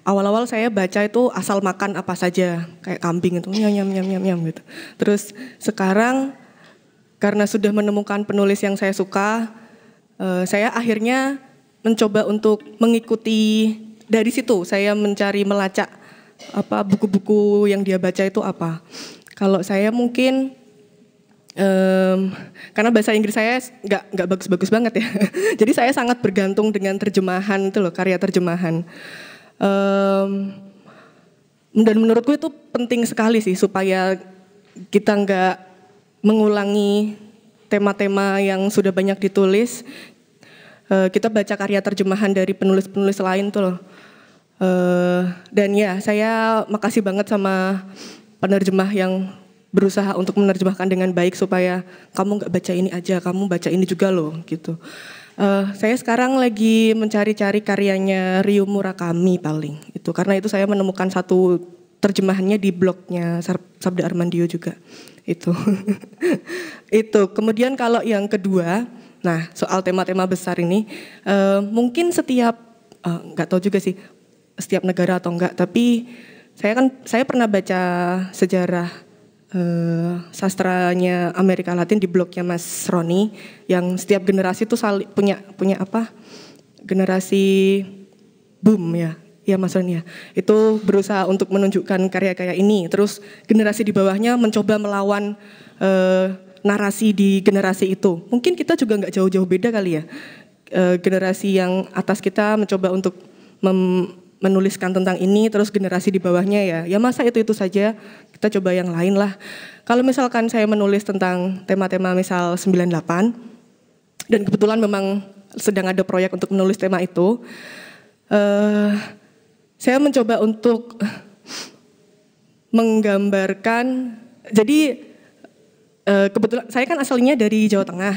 awal-awal saya baca itu asal makan apa saja kayak kambing itu nyam nyam nyam nyam gitu. Terus sekarang karena sudah menemukan penulis yang saya suka, eh, saya akhirnya mencoba untuk mengikuti dari situ. Saya mencari melacak apa buku-buku yang dia baca itu apa. Kalau saya mungkin um, karena bahasa Inggris saya nggak nggak bagus-bagus banget ya. Jadi saya sangat bergantung dengan terjemahan itu loh karya terjemahan. Um, dan menurutku itu penting sekali sih supaya kita nggak mengulangi tema-tema yang sudah banyak ditulis. Eh, kita baca karya terjemahan dari penulis-penulis lain tuh loh. Eh, dan ya, saya makasih banget sama penerjemah yang berusaha untuk menerjemahkan dengan baik supaya kamu nggak baca ini aja, kamu baca ini juga loh gitu. Uh, saya sekarang lagi mencari-cari karyanya Ryu Murakami paling itu karena itu saya menemukan satu terjemahannya di blognya Sabda Armandio juga itu itu kemudian kalau yang kedua nah soal tema-tema besar ini uh, mungkin setiap eh, nggak uh, tahu juga sih setiap negara atau enggak tapi saya kan saya pernah baca sejarah uh, sastranya Amerika Latin di blognya Mas Roni yang setiap generasi tuh punya punya apa generasi boom ya ya Mas Rania, itu berusaha untuk menunjukkan karya-karya ini. Terus generasi di bawahnya mencoba melawan e, narasi di generasi itu. Mungkin kita juga nggak jauh-jauh beda kali ya. E, generasi yang atas kita mencoba untuk mem menuliskan tentang ini, terus generasi di bawahnya ya, ya masa itu itu saja. Kita coba yang lain lah. Kalau misalkan saya menulis tentang tema-tema misal 98 dan kebetulan memang sedang ada proyek untuk menulis tema itu. Uh, saya mencoba untuk menggambarkan. Jadi eh, kebetulan saya kan asalnya dari Jawa Tengah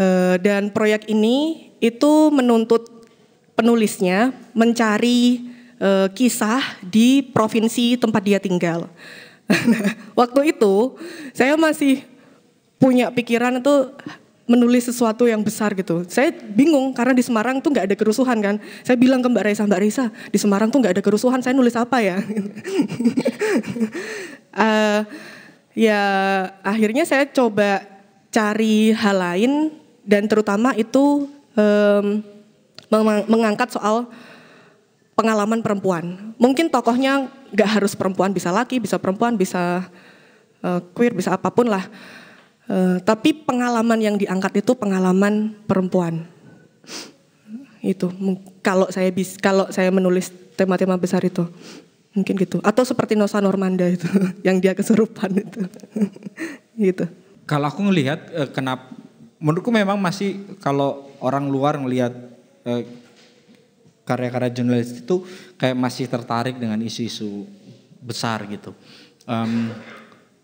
eh, dan proyek ini itu menuntut penulisnya mencari eh, kisah di provinsi tempat dia tinggal. Nah, waktu itu saya masih punya pikiran itu menulis sesuatu yang besar gitu. Saya bingung karena di Semarang tuh nggak ada kerusuhan kan. Saya bilang ke Mbak Raisa, Mbak Raisa di Semarang tuh nggak ada kerusuhan. Saya nulis apa ya? uh, ya akhirnya saya coba cari hal lain dan terutama itu um, mengangkat soal pengalaman perempuan. Mungkin tokohnya nggak harus perempuan, bisa laki, bisa perempuan, bisa uh, queer, bisa apapun lah Eh, tapi pengalaman yang diangkat itu pengalaman perempuan. Itu kalau saya bis, kalau saya menulis tema-tema besar itu mungkin gitu. Atau seperti Nosa Normanda itu yang dia kesurupan itu. gitu. Kalau aku ngelihat uh, eh, kenapa menurutku memang masih kalau orang luar ngelihat uh, karya-karya jurnalis itu kayak masih tertarik dengan isu-isu besar gitu. Um,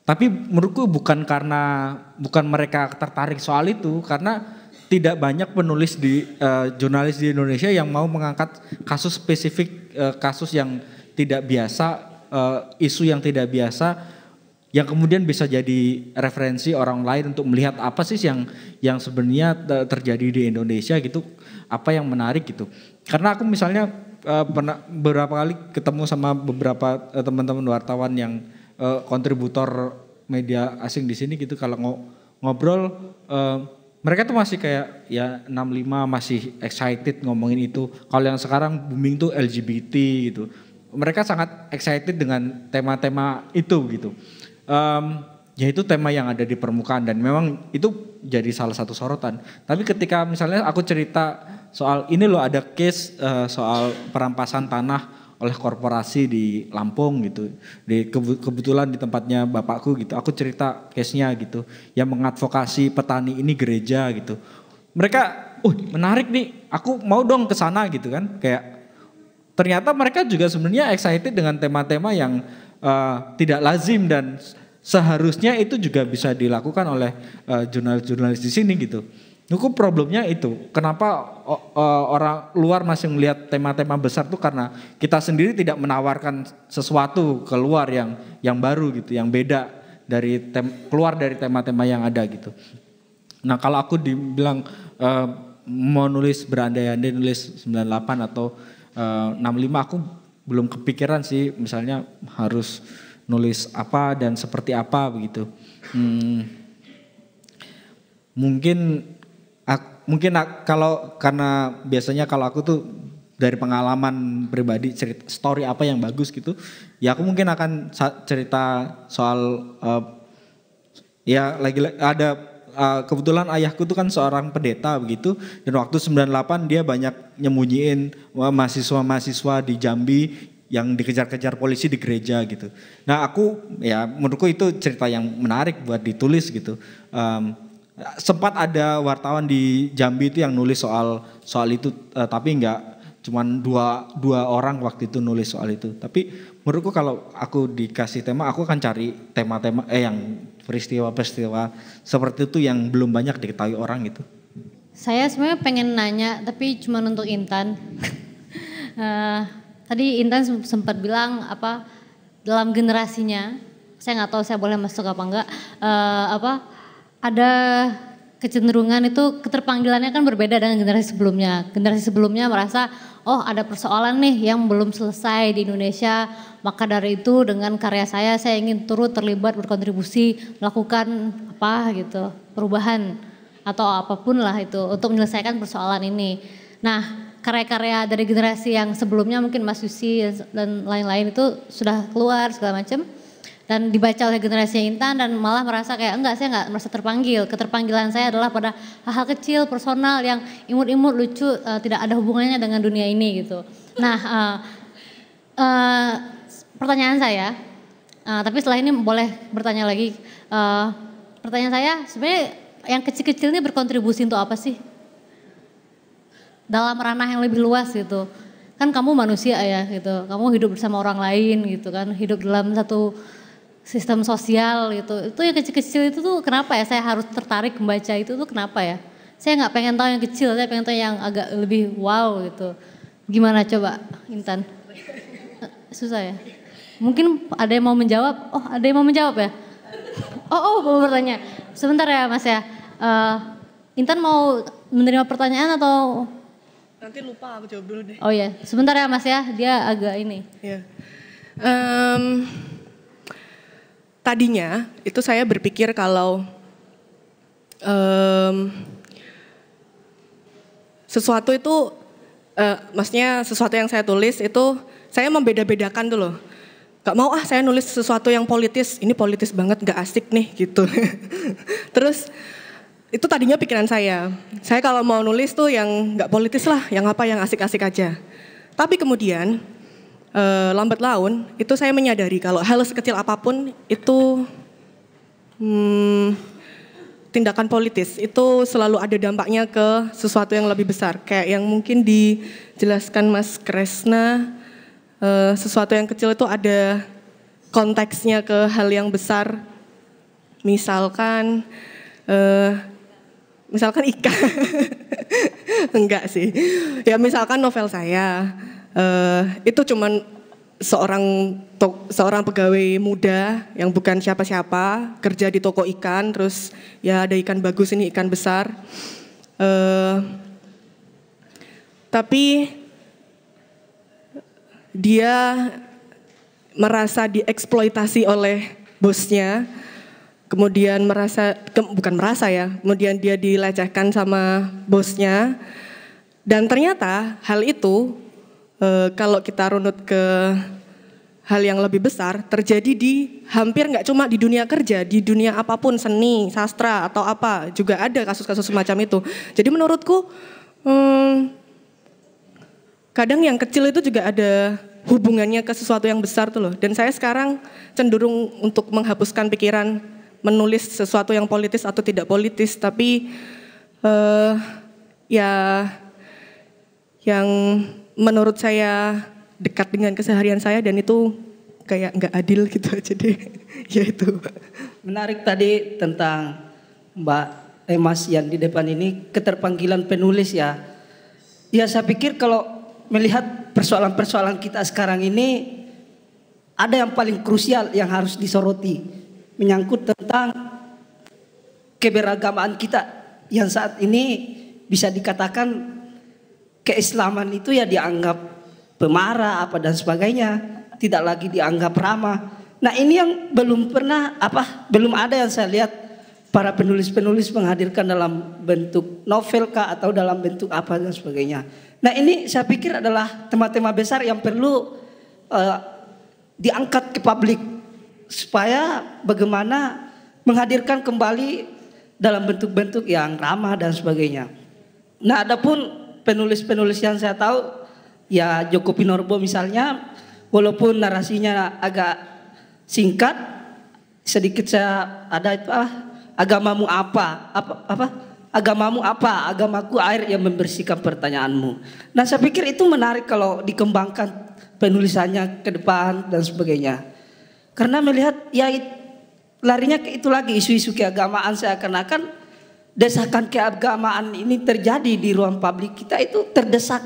tapi menurutku bukan karena bukan mereka tertarik soal itu karena tidak banyak penulis di uh, jurnalis di Indonesia yang mau mengangkat kasus spesifik uh, kasus yang tidak biasa uh, isu yang tidak biasa yang kemudian bisa jadi referensi orang lain untuk melihat apa sih yang yang sebenarnya terjadi di Indonesia gitu apa yang menarik gitu karena aku misalnya uh, pernah beberapa kali ketemu sama beberapa uh, teman-teman wartawan yang uh, kontributor media asing di sini gitu kalau ngobrol uh, mereka tuh masih kayak ya 65 masih excited ngomongin itu. Kalau yang sekarang booming tuh LGBT gitu. Mereka sangat excited dengan tema-tema itu gitu. Um, ya itu tema yang ada di permukaan dan memang itu jadi salah satu sorotan. Tapi ketika misalnya aku cerita soal ini loh ada case uh, soal perampasan tanah oleh korporasi di Lampung gitu. Di kebetulan di tempatnya bapakku gitu. Aku cerita case-nya gitu yang mengadvokasi petani ini gereja gitu. Mereka, "Uh, menarik nih. Aku mau dong ke sana." gitu kan. Kayak ternyata mereka juga sebenarnya excited dengan tema-tema yang uh, tidak lazim dan seharusnya itu juga bisa dilakukan oleh uh, eh, jurnalis -jurnalis di sini gitu. Nuku problemnya itu. Kenapa e, orang luar masih melihat tema-tema besar tuh karena kita sendiri tidak menawarkan sesuatu keluar yang yang baru gitu, yang beda dari tem, keluar dari tema-tema yang ada gitu. Nah, kalau aku dibilang uh, mau nulis berandai-andai nulis 98 atau e, uh, 65 aku belum kepikiran sih misalnya harus nulis apa dan seperti apa begitu. Hmm, mungkin Ak, mungkin ak, kalau karena biasanya kalau aku tuh dari pengalaman pribadi cerita story apa yang bagus gitu ya aku mungkin akan cerita soal uh, ya lagi ada uh, kebetulan ayahku tuh kan seorang pendeta begitu dan waktu 98 dia banyak nyembunyiin mahasiswa-mahasiswa di Jambi yang dikejar-kejar polisi di gereja gitu. Nah aku ya menurutku itu cerita yang menarik buat ditulis gitu. Um, sempat ada wartawan di Jambi itu yang nulis soal soal itu uh, tapi enggak cuman dua dua orang waktu itu nulis soal itu tapi menurutku kalau aku dikasih tema aku akan cari tema-tema eh yang peristiwa-peristiwa seperti itu yang belum banyak diketahui orang itu saya sebenarnya pengen nanya tapi cuma untuk Intan uh, tadi Intan sempat bilang apa dalam generasinya saya nggak tahu saya boleh masuk apa enggak uh, eh, apa ada kecenderungan itu keterpanggilannya kan berbeda dengan generasi sebelumnya. Generasi sebelumnya merasa oh ada persoalan nih yang belum selesai di Indonesia, maka dari itu dengan karya saya saya ingin turut terlibat berkontribusi melakukan apa gitu, perubahan atau apapun lah itu untuk menyelesaikan persoalan ini. Nah, karya-karya dari generasi yang sebelumnya mungkin Mas Yusi dan lain-lain itu sudah keluar segala macam dan dibaca oleh generasi Intan dan malah merasa kayak enggak saya enggak merasa terpanggil. Keterpanggilan saya adalah pada hal-hal kecil, personal yang imut-imut lucu uh, tidak ada hubungannya dengan dunia ini gitu. Nah, uh, uh, pertanyaan saya uh, tapi setelah ini boleh bertanya lagi uh, pertanyaan saya sebenarnya yang kecil-kecil ini berkontribusi untuk apa sih? Dalam ranah yang lebih luas gitu kan kamu manusia ya gitu kamu hidup bersama orang lain gitu kan hidup dalam satu sistem sosial gitu. Itu yang kecil-kecil itu tuh kenapa ya saya harus tertarik membaca itu tuh kenapa ya? Saya nggak pengen tahu yang kecil, saya pengen tahu yang agak lebih wow gitu. Gimana coba Intan? Eh, susah ya? Mungkin ada yang mau menjawab? Oh ada yang mau menjawab ya? Oh, oh mau bertanya. Sebentar ya mas ya. Uh, Intan mau menerima pertanyaan atau? Nanti lupa aku jawab dulu deh. Oh ya, sebentar ya mas ya. Dia agak ini. Yeah. Iya. Um, tadinya itu saya berpikir kalau um, sesuatu itu, uh, maksudnya sesuatu yang saya tulis itu saya membeda-bedakan dulu. Gak mau ah saya nulis sesuatu yang politis, ini politis banget gak asik nih gitu. Terus itu tadinya pikiran saya. Saya kalau mau nulis tuh yang gak politis lah, yang apa yang asik-asik aja. Tapi kemudian uh, lambat laun itu saya menyadari kalau hal sekecil apapun itu hmm, tindakan politis itu selalu ada dampaknya ke sesuatu yang lebih besar kayak yang mungkin dijelaskan Mas Kresna uh, sesuatu yang kecil itu ada konteksnya ke hal yang besar misalkan uh, misalkan Ika enggak sih ya misalkan novel saya Eh, itu cuman seorang tok, seorang pegawai muda yang bukan siapa-siapa kerja di toko ikan terus ya ada ikan bagus ini ikan besar uh, tapi dia merasa dieksploitasi oleh bosnya kemudian merasa ke, bukan merasa ya kemudian dia dilecehkan sama bosnya dan ternyata hal itu Eh, kalau kita runut ke hal yang lebih besar terjadi di hampir nggak cuma di dunia kerja, di dunia apapun seni, sastra atau apa juga ada kasus-kasus semacam itu. Jadi menurutku hmm, kadang yang kecil itu juga ada hubungannya ke sesuatu yang besar tuh loh. Dan saya sekarang cenderung untuk menghapuskan pikiran menulis sesuatu yang politis atau tidak politis, tapi uh, ya yang menurut saya dekat dengan keseharian saya dan itu kayak nggak adil gitu aja deh. ya itu. Menarik tadi tentang Mbak Emas yang di depan ini keterpanggilan penulis ya. Ya saya pikir kalau melihat persoalan-persoalan kita sekarang ini ada yang paling krusial yang harus disoroti menyangkut tentang keberagamaan kita yang saat ini bisa dikatakan keislaman itu ya dianggap pemarah apa dan sebagainya, tidak lagi dianggap ramah. Nah, ini yang belum pernah apa belum ada yang saya lihat para penulis-penulis menghadirkan dalam bentuk novel kah atau dalam bentuk apa dan sebagainya. Nah, ini saya pikir adalah tema-tema besar yang perlu uh, diangkat ke publik supaya bagaimana menghadirkan kembali dalam bentuk-bentuk yang ramah dan sebagainya. Nah, adapun penulis-penulis yang saya tahu ya Joko Pinorbo misalnya walaupun narasinya agak singkat sedikit saya ada itu ah agamamu apa apa apa agamamu apa agamaku air yang membersihkan pertanyaanmu nah saya pikir itu menarik kalau dikembangkan penulisannya ke depan dan sebagainya karena melihat ya larinya ke itu lagi isu-isu keagamaan seakan-akan desakan keagamaan ini terjadi di ruang publik kita itu terdesak.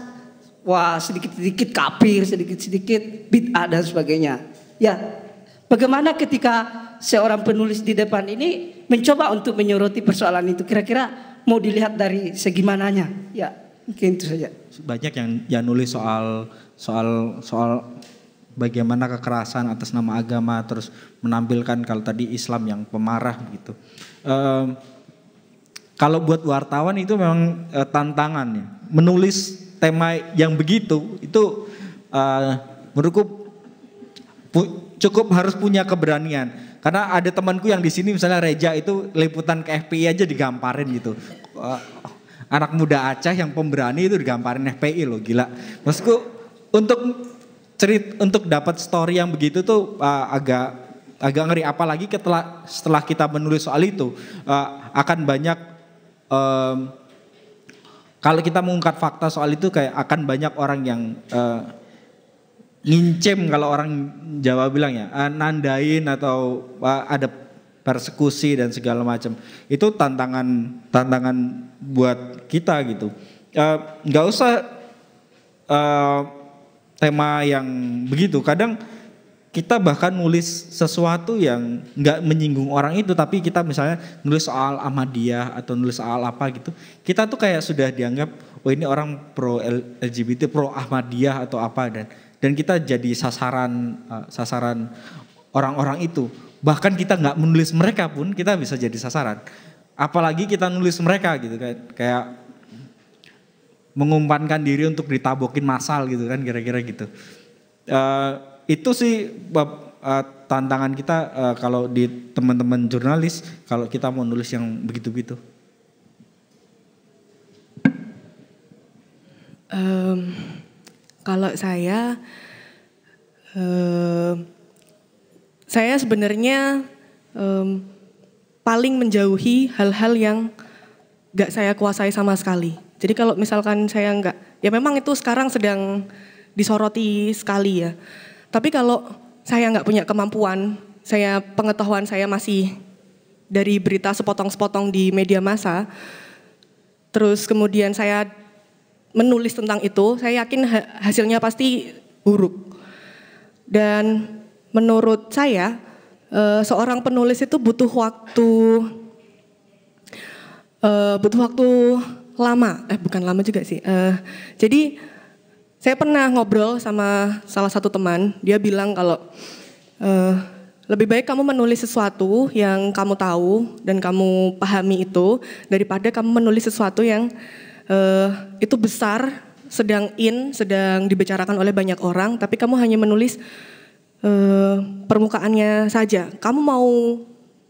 Wah, sedikit-sedikit kafir, sedikit-sedikit bid'ah dan sebagainya. Ya. Bagaimana ketika seorang penulis di depan ini mencoba untuk menyoroti persoalan itu kira-kira mau dilihat dari segimananya? Ya, mungkin itu saja. Banyak yang yang nulis soal soal soal bagaimana kekerasan atas nama agama terus menampilkan kalau tadi Islam yang pemarah begitu. Um, kalau buat wartawan itu memang e, ya Menulis tema yang begitu itu e, menurutku pu, cukup harus punya keberanian. Karena ada temanku yang di sini misalnya Reja itu liputan ke FPI aja digamparin gitu. E, anak muda Aceh yang pemberani itu digamparin FPI loh gila. Maksudku untuk cerit untuk dapat story yang begitu tuh uh, agak agak ngeri apalagi setelah setelah kita menulis soal itu uh, akan banyak um, kalau kita mengungkap fakta soal itu kayak akan banyak orang yang uh, eh, ngincem kalau orang Jawa bilang ya, uh, nandain atau uh, ada persekusi dan segala macam. Itu tantangan tantangan buat kita gitu. nggak uh, usah uh, tema yang begitu. Kadang kita bahkan nulis sesuatu yang nggak menyinggung orang itu tapi kita misalnya nulis soal Ahmadiyah atau nulis soal apa gitu kita tuh kayak sudah dianggap oh ini orang pro LGBT pro Ahmadiyah atau apa dan dan kita jadi sasaran uh, sasaran orang-orang itu bahkan kita nggak menulis mereka pun kita bisa jadi sasaran apalagi kita nulis mereka gitu kan kayak mengumpankan diri untuk ditabokin masal gitu kan kira-kira gitu uh, itu sih uh, tantangan kita uh, kalau di teman-teman jurnalis kalau kita mau nulis yang begitu-begitu. Um, kalau saya, um, saya sebenarnya um, paling menjauhi hal-hal yang nggak saya kuasai sama sekali. Jadi kalau misalkan saya nggak, ya memang itu sekarang sedang disoroti sekali ya. Tapi kalau saya nggak punya kemampuan, saya pengetahuan saya masih dari berita sepotong-sepotong di media massa, terus kemudian saya menulis tentang itu, saya yakin hasilnya pasti buruk. Dan menurut saya, eh, seorang penulis itu butuh waktu, eh, butuh waktu lama, eh bukan lama juga sih. Eh, jadi saya pernah ngobrol sama salah satu teman, dia bilang kalau e, lebih baik kamu menulis sesuatu yang kamu tahu dan kamu pahami itu daripada kamu menulis sesuatu yang e, itu besar, sedang in, sedang dibicarakan oleh banyak orang, tapi kamu hanya menulis e, permukaannya saja. Kamu mau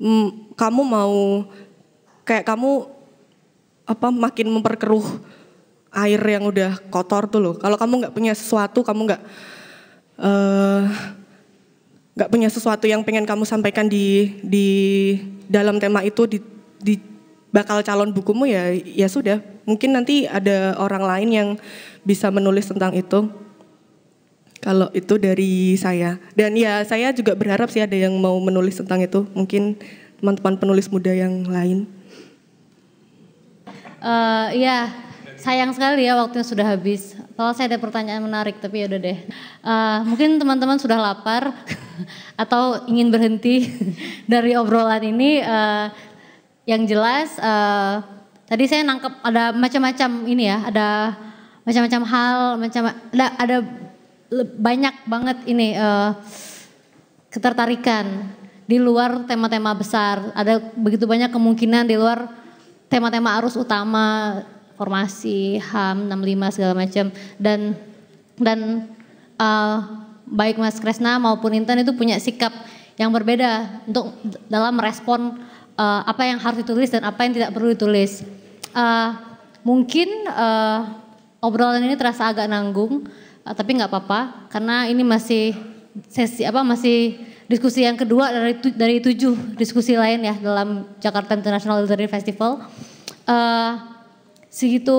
mm, kamu mau kayak kamu apa makin memperkeruh air yang udah kotor tuh loh. Kalau kamu nggak punya sesuatu, kamu nggak eh, nggak uh, punya sesuatu yang pengen kamu sampaikan di di dalam tema itu di, di bakal calon bukumu ya ya sudah. Mungkin nanti ada orang lain yang bisa menulis tentang itu. Kalau itu dari saya. Dan ya saya juga berharap sih ada yang mau menulis tentang itu. Mungkin teman-teman penulis muda yang lain. Uh, ya, sayang sekali ya waktunya sudah habis. Kalau saya ada pertanyaan menarik tapi ya udah deh. Uh, mungkin teman-teman sudah lapar atau ingin berhenti dari obrolan ini. Uh, yang jelas uh, tadi saya nangkep ada macam-macam ini ya, ada macam-macam hal, macam ada, ada banyak banget ini uh, ketertarikan di luar tema-tema besar. Ada begitu banyak kemungkinan di luar tema-tema arus utama formasi HAM 65 segala macam dan dan uh, baik Mas Kresna maupun Intan itu punya sikap yang berbeda untuk dalam merespon uh, apa yang harus ditulis dan apa yang tidak perlu ditulis. Uh, mungkin uh, obrolan ini terasa agak nanggung, uh, tapi nggak apa-apa karena ini masih sesi apa masih diskusi yang kedua dari tu, dari tujuh diskusi lain ya dalam Jakarta International Literary Festival. Uh, segitu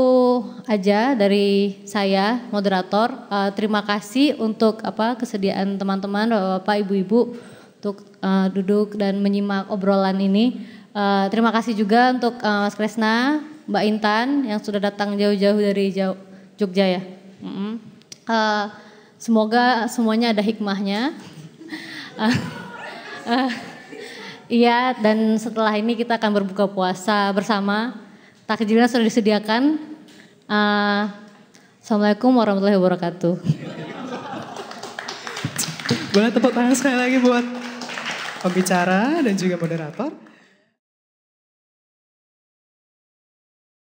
aja dari saya moderator. Uh, terima kasih untuk apa kesediaan teman-teman bapak-bapak ibu-ibu untuk uh, duduk dan menyimak obrolan ini. Uh, terima kasih juga untuk uh, Mas Kresna, Mbak Intan yang sudah datang jauh-jauh dari jauh, Jogja ya. Mm -hmm. uh, semoga semuanya ada hikmahnya. uh, uh, iya dan setelah ini kita akan berbuka puasa bersama. Takjilnya sudah disediakan. Uh, Assalamualaikum warahmatullahi wabarakatuh. Boleh tepuk tangan sekali lagi buat pembicara dan juga moderator.